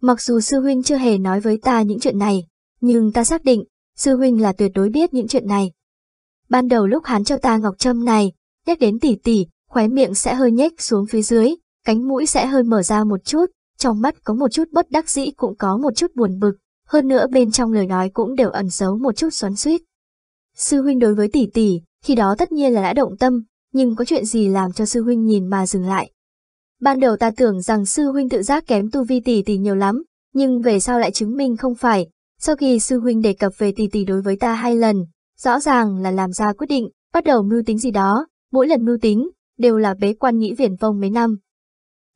Mặc dù sư huynh chưa hề nói với ta những chuyện này, nhưng ta xác định, sư huynh là tuyệt đối biết những chuyện này. Ban đầu lúc hắn cho ta ngọc châm này, nhắc đến tỉ tỉ, khóe miệng sẽ hơi nhếch xuống phía dưới, cánh mũi sẽ hơi mở ra một chút, trong mắt có một chút bất đắc dĩ cũng có một chút buồn bực, hơn nữa bên trong lời nói cũng đều ẩn giấu một chút xoắn suýt. Sư huynh đối với tỷ tỷ, khi đó tất nhiên là đã động tâm, nhưng có chuyện gì làm cho sư huynh nhìn mà dừng lại. Ban đầu ta tưởng rằng sư huynh tự giác kém tu vi tỷ tỷ nhiều lắm, nhưng về sau lại chứng minh không phải. Sau khi sư huynh đề cập về tỷ tỷ đối với ta hai lần, Rõ ràng là làm ra quyết định, bắt đầu mưu tính gì đó, mỗi lần mưu tính, đều là bế quan nghĩ viển vông mấy năm.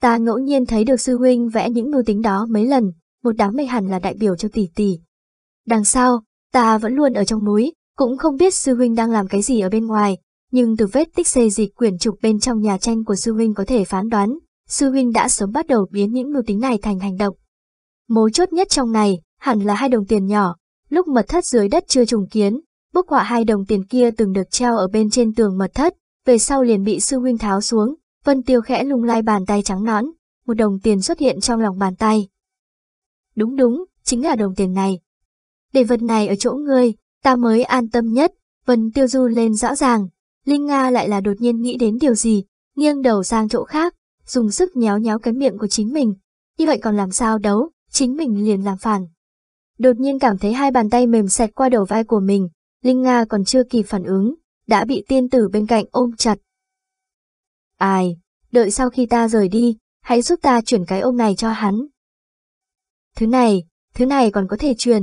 Ta ngẫu nhiên thấy được sư huynh vẽ những mưu tính đó mấy lần, một đám mây hẳn là đại biểu cho tỷ tỷ. Đằng sau, ta vẫn luôn ở trong núi, cũng không biết sư huynh đang làm cái gì ở bên ngoài, nhưng từ vết tích xê dịch quyển trục bên trong nhà tranh của sư huynh có thể phán đoán, sư huynh đã sớm bắt đầu biến những mưu tính này thành hành động. Mấu chốt nhất trong này, hẳn là hai đồng tiền nhỏ, lúc mật thất dưới đất chưa trùng kiến, Bức họa hai đồng tiền kia từng được treo ở bên trên tường mật thất, về sau liền bị sư huynh tháo xuống, Vân Tiêu khẽ lung lay bàn tay trắng nõn, một đồng tiền xuất hiện trong lòng bàn tay. Đúng đúng, chính là đồng tiền này. Để vật này ở chỗ ngươi, ta mới an tâm nhất, Vân Tiêu du lên rõ ràng. Linh Nga lại là đột nhiên nghĩ đến điều gì, nghiêng đầu sang chỗ khác, dùng sức nhéo nhéo cái miệng của chính mình. Như vậy còn làm sao đấu, chính mình liền làm phản. Đột nhiên cảm thấy hai bàn tay mềm sẹt qua đầu vai của mình, Linh Nga còn chưa kịp phản ứng, đã bị tiên tử bên cạnh ôm chặt. Ai, đợi sau khi ta rời đi, hãy giúp ta chuyển cái ôm này cho hắn. Thứ này, thứ này còn có thể truyền.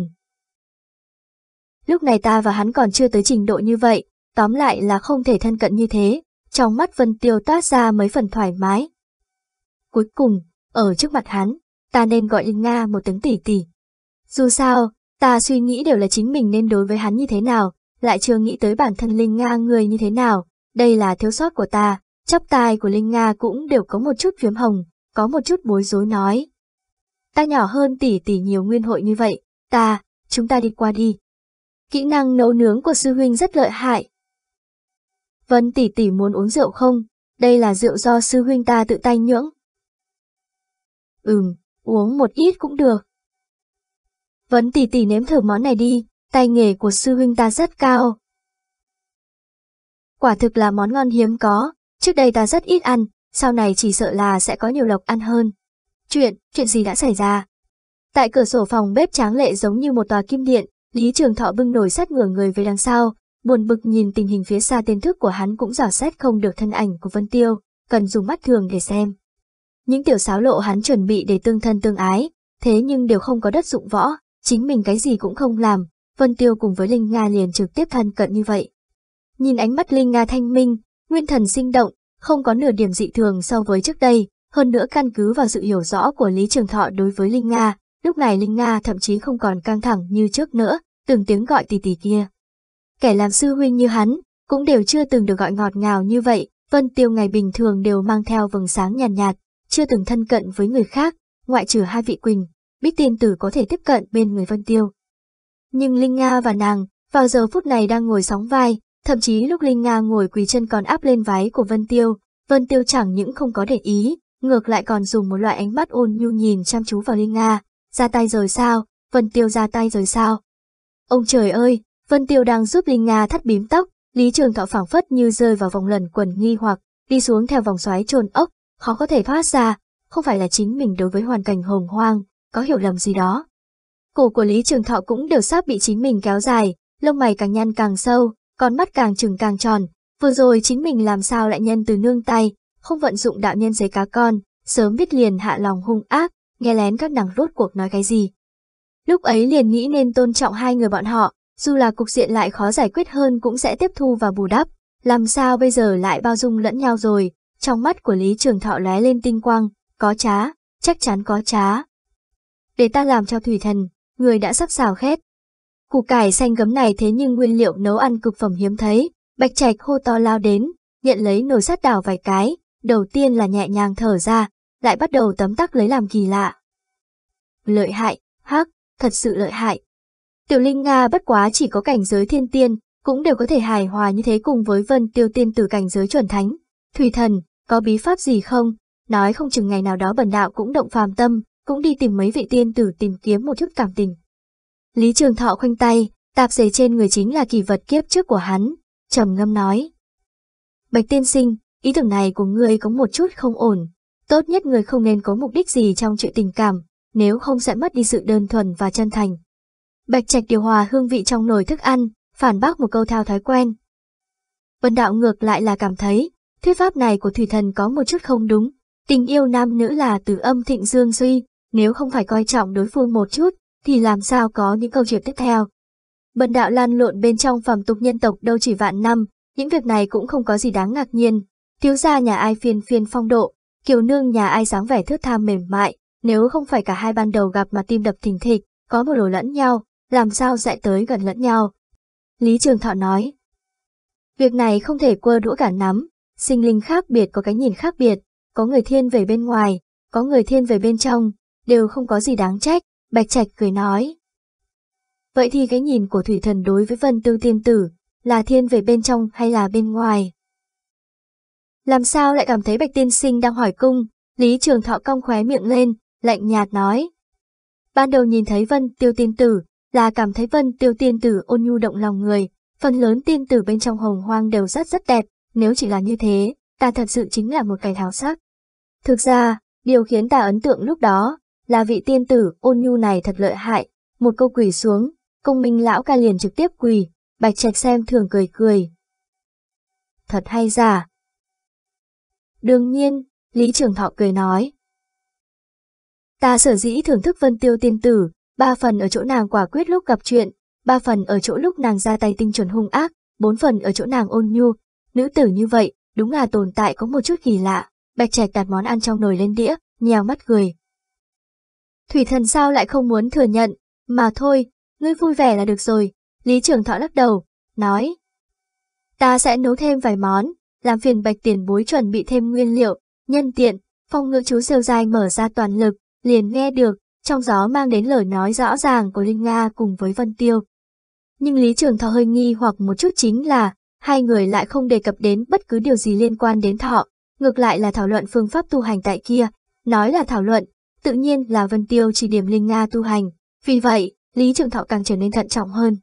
Lúc này ta và hắn còn chưa tới trình độ như vậy, tóm lại là không thể thân cận như thế, trong mắt Vân Tiêu toát ra mấy phần thoải mái. Cuối cùng, ở trước mặt hắn, ta nên gọi Linh Nga một tiếng tỷ tỷ. Dù sao, Ta suy nghĩ đều là chính mình nên đối với hắn như thế nào, lại chưa nghĩ tới bản thân Linh Nga người như thế nào, đây là thiếu sót của ta, chắp tai của Linh Nga cũng đều có một chút phiếm hồng, có một chút bối rối nói. Ta nhỏ hơn tỷ tỷ nhiều nguyên hội như vậy, ta, chúng ta đi qua đi. Kỹ năng nấu nướng của sư huynh rất lợi hại. Vân tỷ tỷ muốn uống rượu không? Đây là rượu do sư huynh ta tự tay nhưỡng. Ừm, uống một ít cũng được vẫn tỷ tỷ nếm thử món này đi, tay nghề của sư huynh ta rất cao. Quả thực là món ngon hiếm có, trước đây ta rất ít ăn, sau này chỉ sợ là sẽ có nhiều lộc ăn hơn. Chuyện, chuyện gì đã xảy ra? Tại cửa sổ phòng bếp tráng lệ giống như một tòa kim điện, Lý Trường Thọ bưng nổi sát ngửa người về đằng sau, buồn bực nhìn tình hình phía xa tên thức của hắn cũng dò xét không được thân ảnh của Vân Tiêu, cần dùng mắt thường để xem. Những tiểu xáo lộ hắn chuẩn bị để tương thân tương ái, thế nhưng đều không có đất dụng võ, chính mình cái gì cũng không làm, Vân Tiêu cùng với Linh Nga liền trực tiếp thân cận như vậy. Nhìn ánh mắt Linh Nga thanh minh, nguyên thần sinh động, không có nửa điểm dị thường so với trước đây, hơn nữa căn cứ vào sự hiểu rõ của Lý Trường Thọ đối với Linh Nga, lúc này Linh Nga thậm chí không còn căng thẳng như trước nữa, từng tiếng gọi tì tì kia. Kẻ làm sư huynh như hắn, cũng đều chưa từng được gọi ngọt ngào như vậy, Vân Tiêu ngày bình thường đều mang theo vầng sáng nhàn nhạt, nhạt, chưa từng thân cận với người khác, ngoại trừ hai vị Quỳnh, biết tiên tử có thể tiếp cận bên người Vân Tiêu. Nhưng Linh Nga và nàng, vào giờ phút này đang ngồi sóng vai, thậm chí lúc Linh Nga ngồi quỳ chân còn áp lên váy của Vân Tiêu, Vân Tiêu chẳng những không có để ý, ngược lại còn dùng một loại ánh mắt ôn nhu nhìn chăm chú vào Linh Nga, ra tay rồi sao, Vân Tiêu ra tay rồi sao. Ông trời ơi, Vân Tiêu đang giúp Linh Nga thắt bím tóc, Lý Trường Thọ phảng phất như rơi vào vòng lần quần nghi hoặc, đi xuống theo vòng xoáy trồn ốc, khó có thể thoát ra, không phải là chính mình đối với hoàn cảnh hồng hoang, có hiểu lầm gì đó. Cổ của Lý Trường Thọ cũng đều sắp bị chính mình kéo dài, lông mày càng nhăn càng sâu, con mắt càng trừng càng tròn, vừa rồi chính mình làm sao lại nhân từ nương tay, không vận dụng đạo nhân giấy cá con, sớm biết liền hạ lòng hung ác, nghe lén các nàng rốt cuộc nói cái gì. Lúc ấy liền nghĩ nên tôn trọng hai người bọn họ, dù là cục diện lại khó giải quyết hơn cũng sẽ tiếp thu và bù đắp, làm sao bây giờ lại bao dung lẫn nhau rồi, trong mắt của Lý Trường Thọ lóe lên tinh quang, có trá, chắc chắn có trá, để ta làm cho thủy thần, người đã sắp xào khét. Củ cải xanh gấm này thế nhưng nguyên liệu nấu ăn cực phẩm hiếm thấy, bạch trạch hô to lao đến, nhận lấy nồi sắt đào vài cái, đầu tiên là nhẹ nhàng thở ra, lại bắt đầu tấm tắc lấy làm kỳ lạ. Lợi hại, hắc, thật sự lợi hại. Tiểu Linh Nga bất quá chỉ có cảnh giới thiên tiên, cũng đều có thể hài hòa như thế cùng với vân tiêu tiên từ cảnh giới chuẩn thánh. Thủy thần, có bí pháp gì không? Nói không chừng ngày nào đó bẩn đạo cũng động phàm tâm, cũng đi tìm mấy vị tiên tử tìm kiếm một chút cảm tình. Lý Trường Thọ khoanh tay, tạp dề trên người chính là kỳ vật kiếp trước của hắn, trầm ngâm nói. Bạch tiên sinh, ý tưởng này của người có một chút không ổn, tốt nhất người không nên có mục đích gì trong chuyện tình cảm, nếu không sẽ mất đi sự đơn thuần và chân thành. Bạch Trạch điều hòa hương vị trong nồi thức ăn, phản bác một câu thao thói quen. Vân đạo ngược lại là cảm thấy, thuyết pháp này của thủy thần có một chút không đúng, tình yêu nam nữ là từ âm thịnh dương suy, nếu không phải coi trọng đối phương một chút, thì làm sao có những câu chuyện tiếp theo. Bần đạo lan lộn bên trong phàm tục nhân tộc đâu chỉ vạn năm, những việc này cũng không có gì đáng ngạc nhiên. Thiếu gia nhà ai phiền phiền phong độ, kiều nương nhà ai dáng vẻ thước tham mềm mại, nếu không phải cả hai ban đầu gặp mà tim đập thình thịch, có một lỗ lẫn nhau, làm sao sẽ tới gần lẫn nhau. Lý Trường Thọ nói, việc này không thể quơ đũa cả nắm, sinh linh khác biệt có cái nhìn khác biệt, có người thiên về bên ngoài, có người thiên về bên trong, đều không có gì đáng trách, Bạch Trạch cười nói. Vậy thì cái nhìn của thủy thần đối với vân tương tiên tử là thiên về bên trong hay là bên ngoài? Làm sao lại cảm thấy Bạch Tiên Sinh đang hỏi cung, Lý Trường Thọ cong khóe miệng lên, lạnh nhạt nói. Ban đầu nhìn thấy vân tiêu tiên tử là cảm thấy vân tiêu tiên tử ôn nhu động lòng người, phần lớn tiên tử bên trong hồng hoang đều rất rất đẹp, nếu chỉ là như thế, ta thật sự chính là một cái tháo sắc. Thực ra, điều khiến ta ấn tượng lúc đó là vị tiên tử ôn nhu này thật lợi hại, một câu quỳ xuống, công minh lão ca liền trực tiếp quỳ, bạch trạch xem thường cười cười. Thật hay giả? Đương nhiên, Lý Trường Thọ cười nói. Ta sở dĩ thưởng thức vân tiêu tiên tử, ba phần ở chỗ nàng quả quyết lúc gặp chuyện, ba phần ở chỗ lúc nàng ra tay tinh chuẩn hung ác, bốn phần ở chỗ nàng ôn nhu. Nữ tử như vậy, đúng là tồn tại có một chút kỳ lạ. Bạch Trạch đặt món ăn trong nồi lên đĩa, nhèo mắt cười, Thủy thần sao lại không muốn thừa nhận, mà thôi, ngươi vui vẻ là được rồi, Lý Trường Thọ lắc đầu, nói. Ta sẽ nấu thêm vài món, làm phiền bạch tiền bối chuẩn bị thêm nguyên liệu, nhân tiện, phong ngự chú siêu dài mở ra toàn lực, liền nghe được, trong gió mang đến lời nói rõ ràng của Linh Nga cùng với Vân Tiêu. Nhưng Lý Trường Thọ hơi nghi hoặc một chút chính là, hai người lại không đề cập đến bất cứ điều gì liên quan đến thọ, ngược lại là thảo luận phương pháp tu hành tại kia, nói là thảo luận, tự nhiên là Vân Tiêu chỉ điểm Linh Nga tu hành, vì vậy, Lý Trường Thọ càng trở nên thận trọng hơn.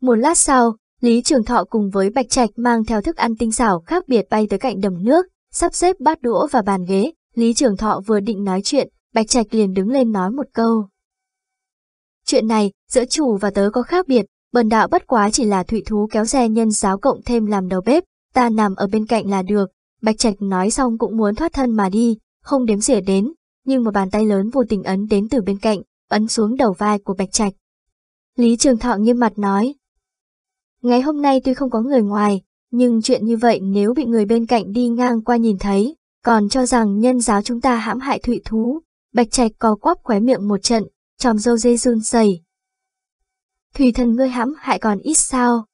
Một lát sau, Lý Trường Thọ cùng với Bạch Trạch mang theo thức ăn tinh xảo khác biệt bay tới cạnh đầm nước, sắp xếp bát đũa và bàn ghế, Lý Trường Thọ vừa định nói chuyện, Bạch Trạch liền đứng lên nói một câu. Chuyện này, giữa chủ và tớ có khác biệt, bần đạo bất quá chỉ là thủy thú kéo xe nhân giáo cộng thêm làm đầu bếp, ta nằm ở bên cạnh là được, Bạch Trạch nói xong cũng muốn thoát thân mà đi, không đếm xỉa đến, nhưng một bàn tay lớn vô tình ấn đến từ bên cạnh, ấn xuống đầu vai của Bạch Trạch. Lý Trường Thọ nghiêm mặt nói. Ngày hôm nay tuy không có người ngoài, nhưng chuyện như vậy nếu bị người bên cạnh đi ngang qua nhìn thấy, còn cho rằng nhân giáo chúng ta hãm hại thụy thú, Bạch Trạch co quắp khóe miệng một trận, tròm dâu dây run rẩy. Thủy thần ngươi hãm hại còn ít sao?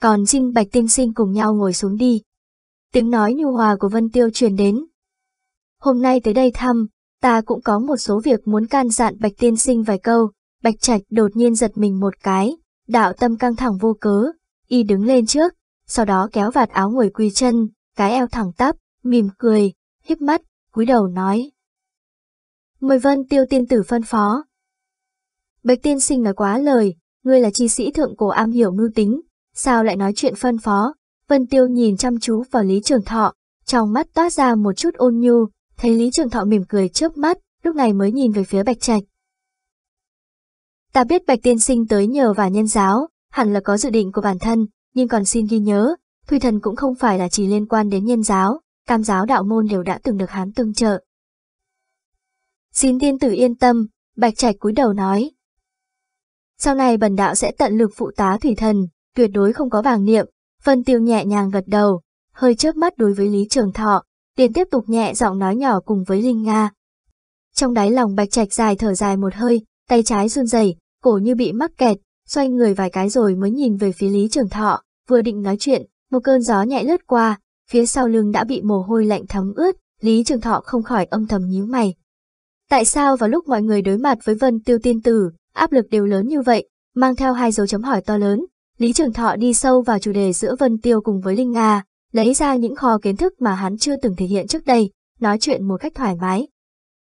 Còn Trinh Bạch tiên Sinh cùng nhau ngồi xuống đi. Tiếng nói nhu hòa của Vân Tiêu truyền đến, hôm nay tới đây thăm, ta cũng có một số việc muốn can dặn Bạch Tiên Sinh vài câu. Bạch Trạch đột nhiên giật mình một cái, đạo tâm căng thẳng vô cớ, y đứng lên trước, sau đó kéo vạt áo ngồi quỳ chân, cái eo thẳng tắp, mỉm cười, híp mắt, cúi đầu nói. Mời vân tiêu tiên tử phân phó. Bạch Tiên Sinh nói quá lời, ngươi là chi sĩ thượng cổ am hiểu mưu tính, sao lại nói chuyện phân phó? Vân Tiêu nhìn chăm chú vào Lý Trường Thọ, trong mắt toát ra một chút ôn nhu, Thấy Lý Trường Thọ mỉm cười chớp mắt, lúc này mới nhìn về phía Bạch Trạch. Ta biết Bạch Tiên Sinh tới nhờ và nhân giáo, hẳn là có dự định của bản thân, nhưng còn xin ghi nhớ, Thủy Thần cũng không phải là chỉ liên quan đến nhân giáo, cam giáo đạo môn đều đã từng được hám tương trợ. Xin tiên tử yên tâm, Bạch Trạch cúi đầu nói. Sau này bần đạo sẽ tận lực phụ tá Thủy Thần, tuyệt đối không có vàng niệm, phân Tiêu nhẹ nhàng gật đầu, hơi chớp mắt đối với Lý Trường Thọ, Điền tiếp tục nhẹ giọng nói nhỏ cùng với Linh Nga. Trong đáy lòng bạch trạch dài thở dài một hơi, tay trái run rẩy, cổ như bị mắc kẹt, xoay người vài cái rồi mới nhìn về phía Lý Trường Thọ, vừa định nói chuyện, một cơn gió nhẹ lướt qua, phía sau lưng đã bị mồ hôi lạnh thấm ướt, Lý Trường Thọ không khỏi âm thầm nhíu mày. Tại sao vào lúc mọi người đối mặt với Vân Tiêu Tiên Tử, áp lực đều lớn như vậy, mang theo hai dấu chấm hỏi to lớn, Lý Trường Thọ đi sâu vào chủ đề giữa Vân Tiêu cùng với Linh Nga, lấy ra những kho kiến thức mà hắn chưa từng thể hiện trước đây, nói chuyện một cách thoải mái.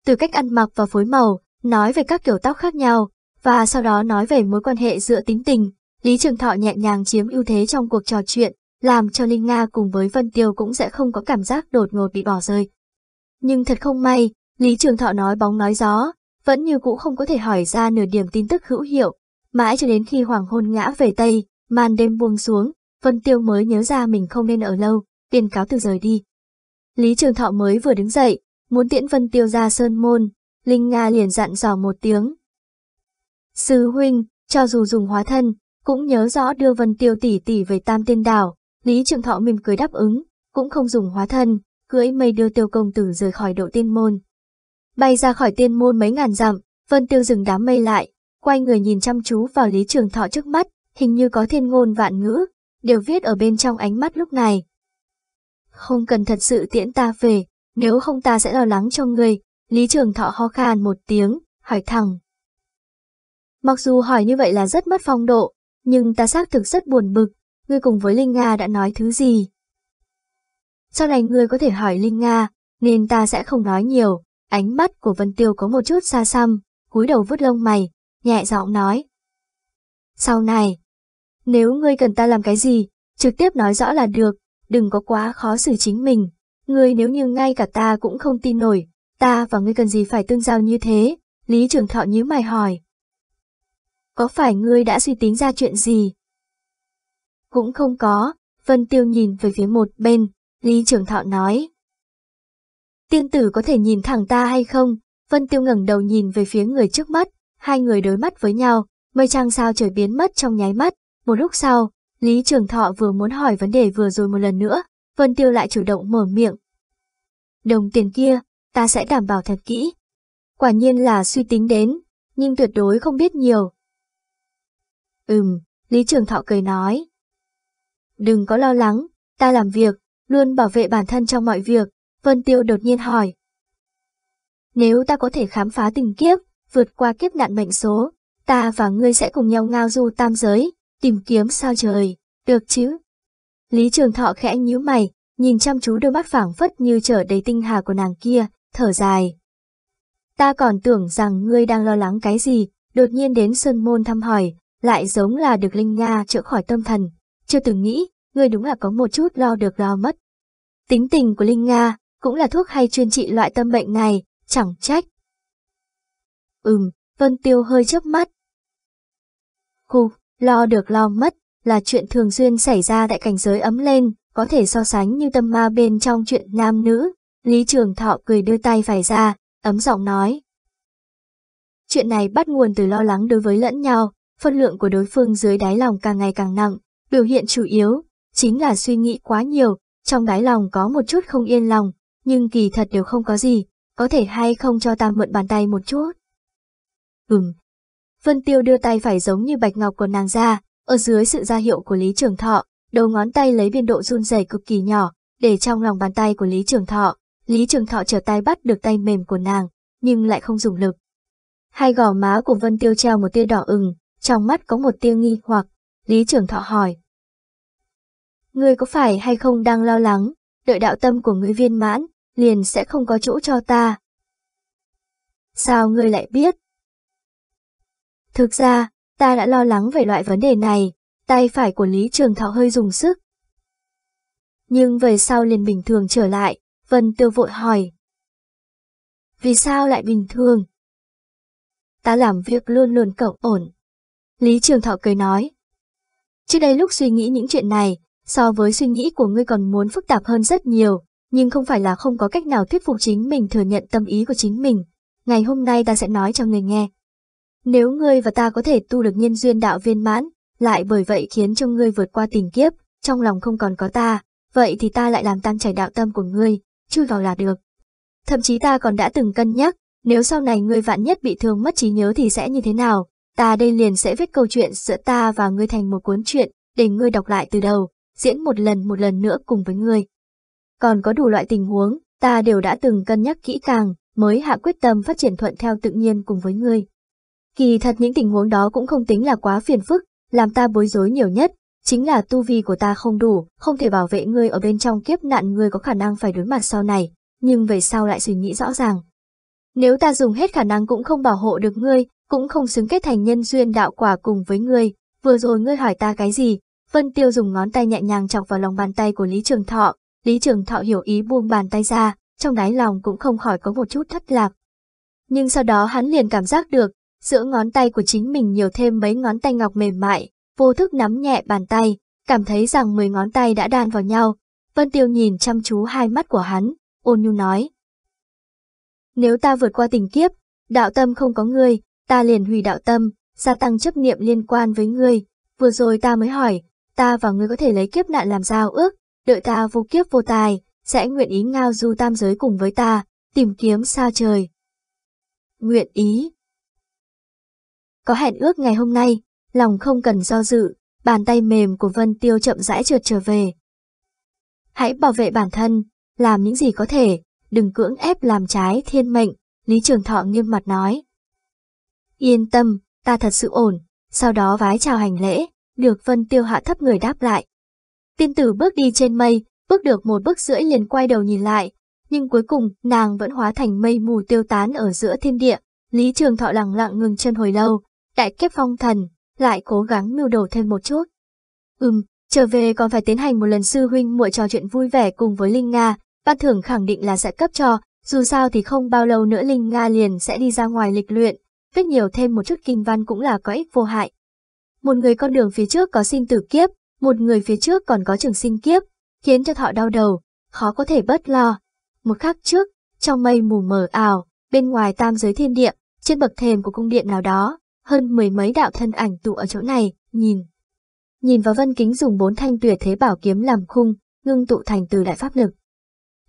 Từ cách ăn mặc và phối màu, nói về các kiểu tóc khác nhau, và sau đó nói về mối quan hệ giữa tính tình, Lý Trường Thọ nhẹ nhàng chiếm ưu thế trong cuộc trò chuyện, làm cho Linh Nga cùng với Vân Tiêu cũng sẽ không có cảm giác đột ngột bị bỏ rơi. Nhưng thật không may, Lý Trường Thọ nói bóng nói gió, vẫn như cũ không có thể hỏi ra nửa điểm tin tức hữu hiệu, mãi cho đến khi hoàng hôn ngã về Tây, màn đêm buông xuống, Vân Tiêu mới nhớ ra mình không nên ở lâu, liền cáo từ rời đi. Lý Trường Thọ mới vừa đứng dậy, muốn tiễn Vân Tiêu ra sơn môn, Linh Nga liền dặn dò một tiếng. Sư huynh, cho dù dùng hóa thân, cũng nhớ rõ đưa Vân Tiêu tỷ tỷ về Tam Tiên Đảo, Lý Trường Thọ mỉm cười đáp ứng, cũng không dùng hóa thân, cưỡi mây đưa Tiêu công tử rời khỏi độ tiên môn. Bay ra khỏi tiên môn mấy ngàn dặm, Vân Tiêu dừng đám mây lại, quay người nhìn chăm chú vào Lý Trường Thọ trước mắt, hình như có thiên ngôn vạn ngữ, đều viết ở bên trong ánh mắt lúc này. Không cần thật sự tiễn ta về, nếu không ta sẽ lo lắng cho người Lý Trường Thọ ho khan một tiếng, hỏi thẳng. Mặc dù hỏi như vậy là rất mất phong độ, nhưng ta xác thực rất buồn bực, người cùng với Linh Nga đã nói thứ gì? Sau này người có thể hỏi Linh Nga, nên ta sẽ không nói nhiều, ánh mắt của Vân Tiêu có một chút xa xăm, cúi đầu vứt lông mày, nhẹ giọng nói. Sau này, nếu ngươi cần ta làm cái gì, trực tiếp nói rõ là được, đừng có quá khó xử chính mình. Ngươi nếu như ngay cả ta cũng không tin nổi, ta và ngươi cần gì phải tương giao như thế? Lý Trường Thọ nhíu mày hỏi. Có phải ngươi đã suy tính ra chuyện gì? Cũng không có, Vân Tiêu nhìn về phía một bên, Lý Trường Thọ nói. Tiên tử có thể nhìn thẳng ta hay không? Vân Tiêu ngẩng đầu nhìn về phía người trước mắt, hai người đối mắt với nhau, mây trăng sao trời biến mất trong nháy mắt, một lúc sau, Lý Trường Thọ vừa muốn hỏi vấn đề vừa rồi một lần nữa, Vân Tiêu lại chủ động mở miệng. Đồng tiền kia, ta sẽ đảm bảo thật kỹ. Quả nhiên là suy tính đến, nhưng tuyệt đối không biết nhiều. Ừm, Lý Trường Thọ cười nói. Đừng có lo lắng, ta làm việc, luôn bảo vệ bản thân trong mọi việc, Vân Tiêu đột nhiên hỏi. Nếu ta có thể khám phá tình kiếp, vượt qua kiếp nạn mệnh số, ta và ngươi sẽ cùng nhau ngao du tam giới, tìm kiếm sao trời, được chứ? Lý Trường Thọ khẽ nhíu mày, nhìn chăm chú đôi mắt phảng phất như trở đầy tinh hà của nàng kia, thở dài. Ta còn tưởng rằng ngươi đang lo lắng cái gì, đột nhiên đến Sơn Môn thăm hỏi, lại giống là được Linh Nga chữa khỏi tâm thần. Chưa từng nghĩ, ngươi đúng là có một chút lo được lo mất. Tính tình của Linh Nga cũng là thuốc hay chuyên trị loại tâm bệnh này, chẳng trách. Ừm, Vân Tiêu hơi chớp mắt. Khu, Lo được lo mất là chuyện thường xuyên xảy ra tại cảnh giới ấm lên, có thể so sánh như tâm ma bên trong chuyện nam nữ. Lý Trường Thọ cười đưa tay phải ra, ấm giọng nói. Chuyện này bắt nguồn từ lo lắng đối với lẫn nhau, phân lượng của đối phương dưới đáy lòng càng ngày càng nặng, biểu hiện chủ yếu, chính là suy nghĩ quá nhiều, trong đáy lòng có một chút không yên lòng, nhưng kỳ thật đều không có gì, có thể hay không cho ta mượn bàn tay một chút. Ừm, Vân Tiêu đưa tay phải giống như bạch ngọc của nàng ra, ở dưới sự ra hiệu của Lý Trường Thọ, đầu ngón tay lấy biên độ run rẩy cực kỳ nhỏ, để trong lòng bàn tay của Lý Trường Thọ. Lý Trường Thọ trở tay bắt được tay mềm của nàng, nhưng lại không dùng lực. Hai gò má của Vân Tiêu treo một tia đỏ ửng, trong mắt có một tia nghi hoặc, Lý Trường Thọ hỏi. Ngươi có phải hay không đang lo lắng, đợi đạo tâm của ngươi viên mãn, liền sẽ không có chỗ cho ta. Sao ngươi lại biết, Thực ra, ta đã lo lắng về loại vấn đề này, tay phải của Lý Trường Thọ hơi dùng sức. Nhưng về sau liền bình thường trở lại, Vân Tiêu vội hỏi. Vì sao lại bình thường? Ta làm việc luôn luôn cậu ổn. Lý Trường Thọ cười nói. Trước đây lúc suy nghĩ những chuyện này, so với suy nghĩ của ngươi còn muốn phức tạp hơn rất nhiều, nhưng không phải là không có cách nào thuyết phục chính mình thừa nhận tâm ý của chính mình. Ngày hôm nay ta sẽ nói cho ngươi nghe. Nếu ngươi và ta có thể tu được nhân duyên đạo viên mãn, lại bởi vậy khiến cho ngươi vượt qua tình kiếp, trong lòng không còn có ta, vậy thì ta lại làm tan chảy đạo tâm của ngươi, chui vào là được. Thậm chí ta còn đã từng cân nhắc, nếu sau này ngươi vạn nhất bị thương mất trí nhớ thì sẽ như thế nào, ta đây liền sẽ viết câu chuyện giữa ta và ngươi thành một cuốn truyện, để ngươi đọc lại từ đầu, diễn một lần một lần nữa cùng với ngươi. Còn có đủ loại tình huống, ta đều đã từng cân nhắc kỹ càng, mới hạ quyết tâm phát triển thuận theo tự nhiên cùng với ngươi. Kỳ thật những tình huống đó cũng không tính là quá phiền phức, làm ta bối rối nhiều nhất, chính là tu vi của ta không đủ, không thể bảo vệ ngươi ở bên trong kiếp nạn ngươi có khả năng phải đối mặt sau này, nhưng về sau lại suy nghĩ rõ ràng. Nếu ta dùng hết khả năng cũng không bảo hộ được ngươi, cũng không xứng kết thành nhân duyên đạo quả cùng với ngươi, vừa rồi ngươi hỏi ta cái gì, Vân Tiêu dùng ngón tay nhẹ nhàng chọc vào lòng bàn tay của Lý Trường Thọ, Lý Trường Thọ hiểu ý buông bàn tay ra, trong đáy lòng cũng không khỏi có một chút thất lạc. Nhưng sau đó hắn liền cảm giác được, giữa ngón tay của chính mình nhiều thêm mấy ngón tay ngọc mềm mại, vô thức nắm nhẹ bàn tay, cảm thấy rằng mười ngón tay đã đan vào nhau. Vân Tiêu nhìn chăm chú hai mắt của hắn, ôn nhu nói. Nếu ta vượt qua tình kiếp, đạo tâm không có ngươi, ta liền hủy đạo tâm, gia tăng chấp niệm liên quan với ngươi. Vừa rồi ta mới hỏi, ta và ngươi có thể lấy kiếp nạn làm giao ước, đợi ta vô kiếp vô tài, sẽ nguyện ý ngao du tam giới cùng với ta, tìm kiếm sao trời. Nguyện ý, có hẹn ước ngày hôm nay, lòng không cần do dự, bàn tay mềm của Vân Tiêu chậm rãi trượt trở về. Hãy bảo vệ bản thân, làm những gì có thể, đừng cưỡng ép làm trái thiên mệnh, Lý Trường Thọ nghiêm mặt nói. Yên tâm, ta thật sự ổn, sau đó vái chào hành lễ, được Vân Tiêu hạ thấp người đáp lại. Tiên tử bước đi trên mây, bước được một bước rưỡi liền quay đầu nhìn lại, nhưng cuối cùng nàng vẫn hóa thành mây mù tiêu tán ở giữa thiên địa. Lý Trường Thọ lặng lặng ngừng chân hồi lâu, đại kiếp phong thần, lại cố gắng mưu đồ thêm một chút. Ừm, trở về còn phải tiến hành một lần sư huynh muội trò chuyện vui vẻ cùng với Linh Nga, ban thưởng khẳng định là sẽ cấp cho, dù sao thì không bao lâu nữa Linh Nga liền sẽ đi ra ngoài lịch luyện, viết nhiều thêm một chút kinh văn cũng là có ích vô hại. Một người con đường phía trước có sinh tử kiếp, một người phía trước còn có trường sinh kiếp, khiến cho thọ đau đầu, khó có thể bất lo. Một khắc trước, trong mây mù mờ ảo, bên ngoài tam giới thiên địa, trên bậc thềm của cung điện nào đó, hơn mười mấy đạo thân ảnh tụ ở chỗ này, nhìn. Nhìn vào vân kính dùng bốn thanh tuyệt thế bảo kiếm làm khung, ngưng tụ thành từ đại pháp lực.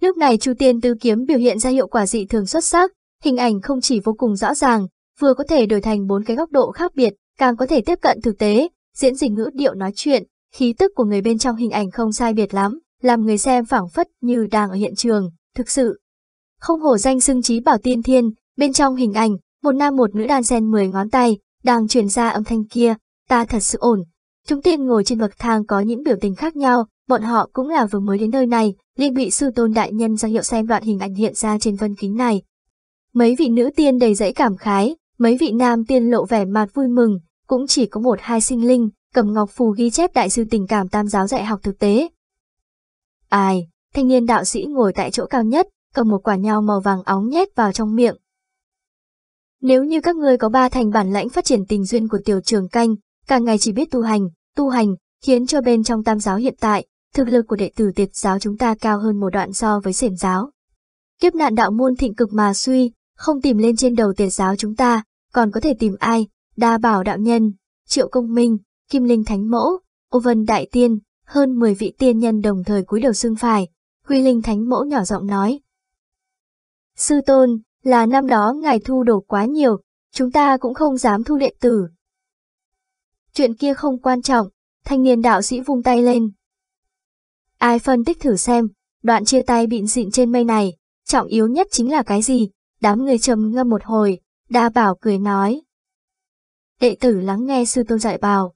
Lúc này Chu Tiên Tứ Kiếm biểu hiện ra hiệu quả dị thường xuất sắc, hình ảnh không chỉ vô cùng rõ ràng, vừa có thể đổi thành bốn cái góc độ khác biệt, càng có thể tiếp cận thực tế, diễn dịch ngữ điệu nói chuyện, khí tức của người bên trong hình ảnh không sai biệt lắm, làm người xem phảng phất như đang ở hiện trường, thực sự. Không hổ danh xưng trí bảo tiên thiên, bên trong hình ảnh, một nam một nữ đan xen mười ngón tay, đang truyền ra âm thanh kia, ta thật sự ổn. Chúng tiên ngồi trên bậc thang có những biểu tình khác nhau, bọn họ cũng là vừa mới đến nơi này, liền bị sư tôn đại nhân ra hiệu xem đoạn hình ảnh hiện ra trên vân kính này. Mấy vị nữ tiên đầy dãy cảm khái, mấy vị nam tiên lộ vẻ mặt vui mừng, cũng chỉ có một hai sinh linh, cầm ngọc phù ghi chép đại sư tình cảm tam giáo dạy học thực tế. Ai, thanh niên đạo sĩ ngồi tại chỗ cao nhất, cầm một quả nho màu vàng óng nhét vào trong miệng, nếu như các ngươi có ba thành bản lãnh phát triển tình duyên của tiểu trường canh, cả ngày chỉ biết tu hành, tu hành, khiến cho bên trong tam giáo hiện tại, thực lực của đệ tử tiệt giáo chúng ta cao hơn một đoạn so với sển giáo. Kiếp nạn đạo môn thịnh cực mà suy, không tìm lên trên đầu tiệt giáo chúng ta, còn có thể tìm ai, đa bảo đạo nhân, triệu công minh, kim linh thánh mẫu, ô vân đại tiên, hơn 10 vị tiên nhân đồng thời cúi đầu xương phải, quy linh thánh mẫu nhỏ giọng nói. Sư tôn, là năm đó ngài thu đổ quá nhiều, chúng ta cũng không dám thu đệ tử. Chuyện kia không quan trọng, thanh niên đạo sĩ vung tay lên. Ai phân tích thử xem, đoạn chia tay bịn dịn trên mây này, trọng yếu nhất chính là cái gì, đám người trầm ngâm một hồi, đa bảo cười nói. Đệ tử lắng nghe sư tôn dạy bảo,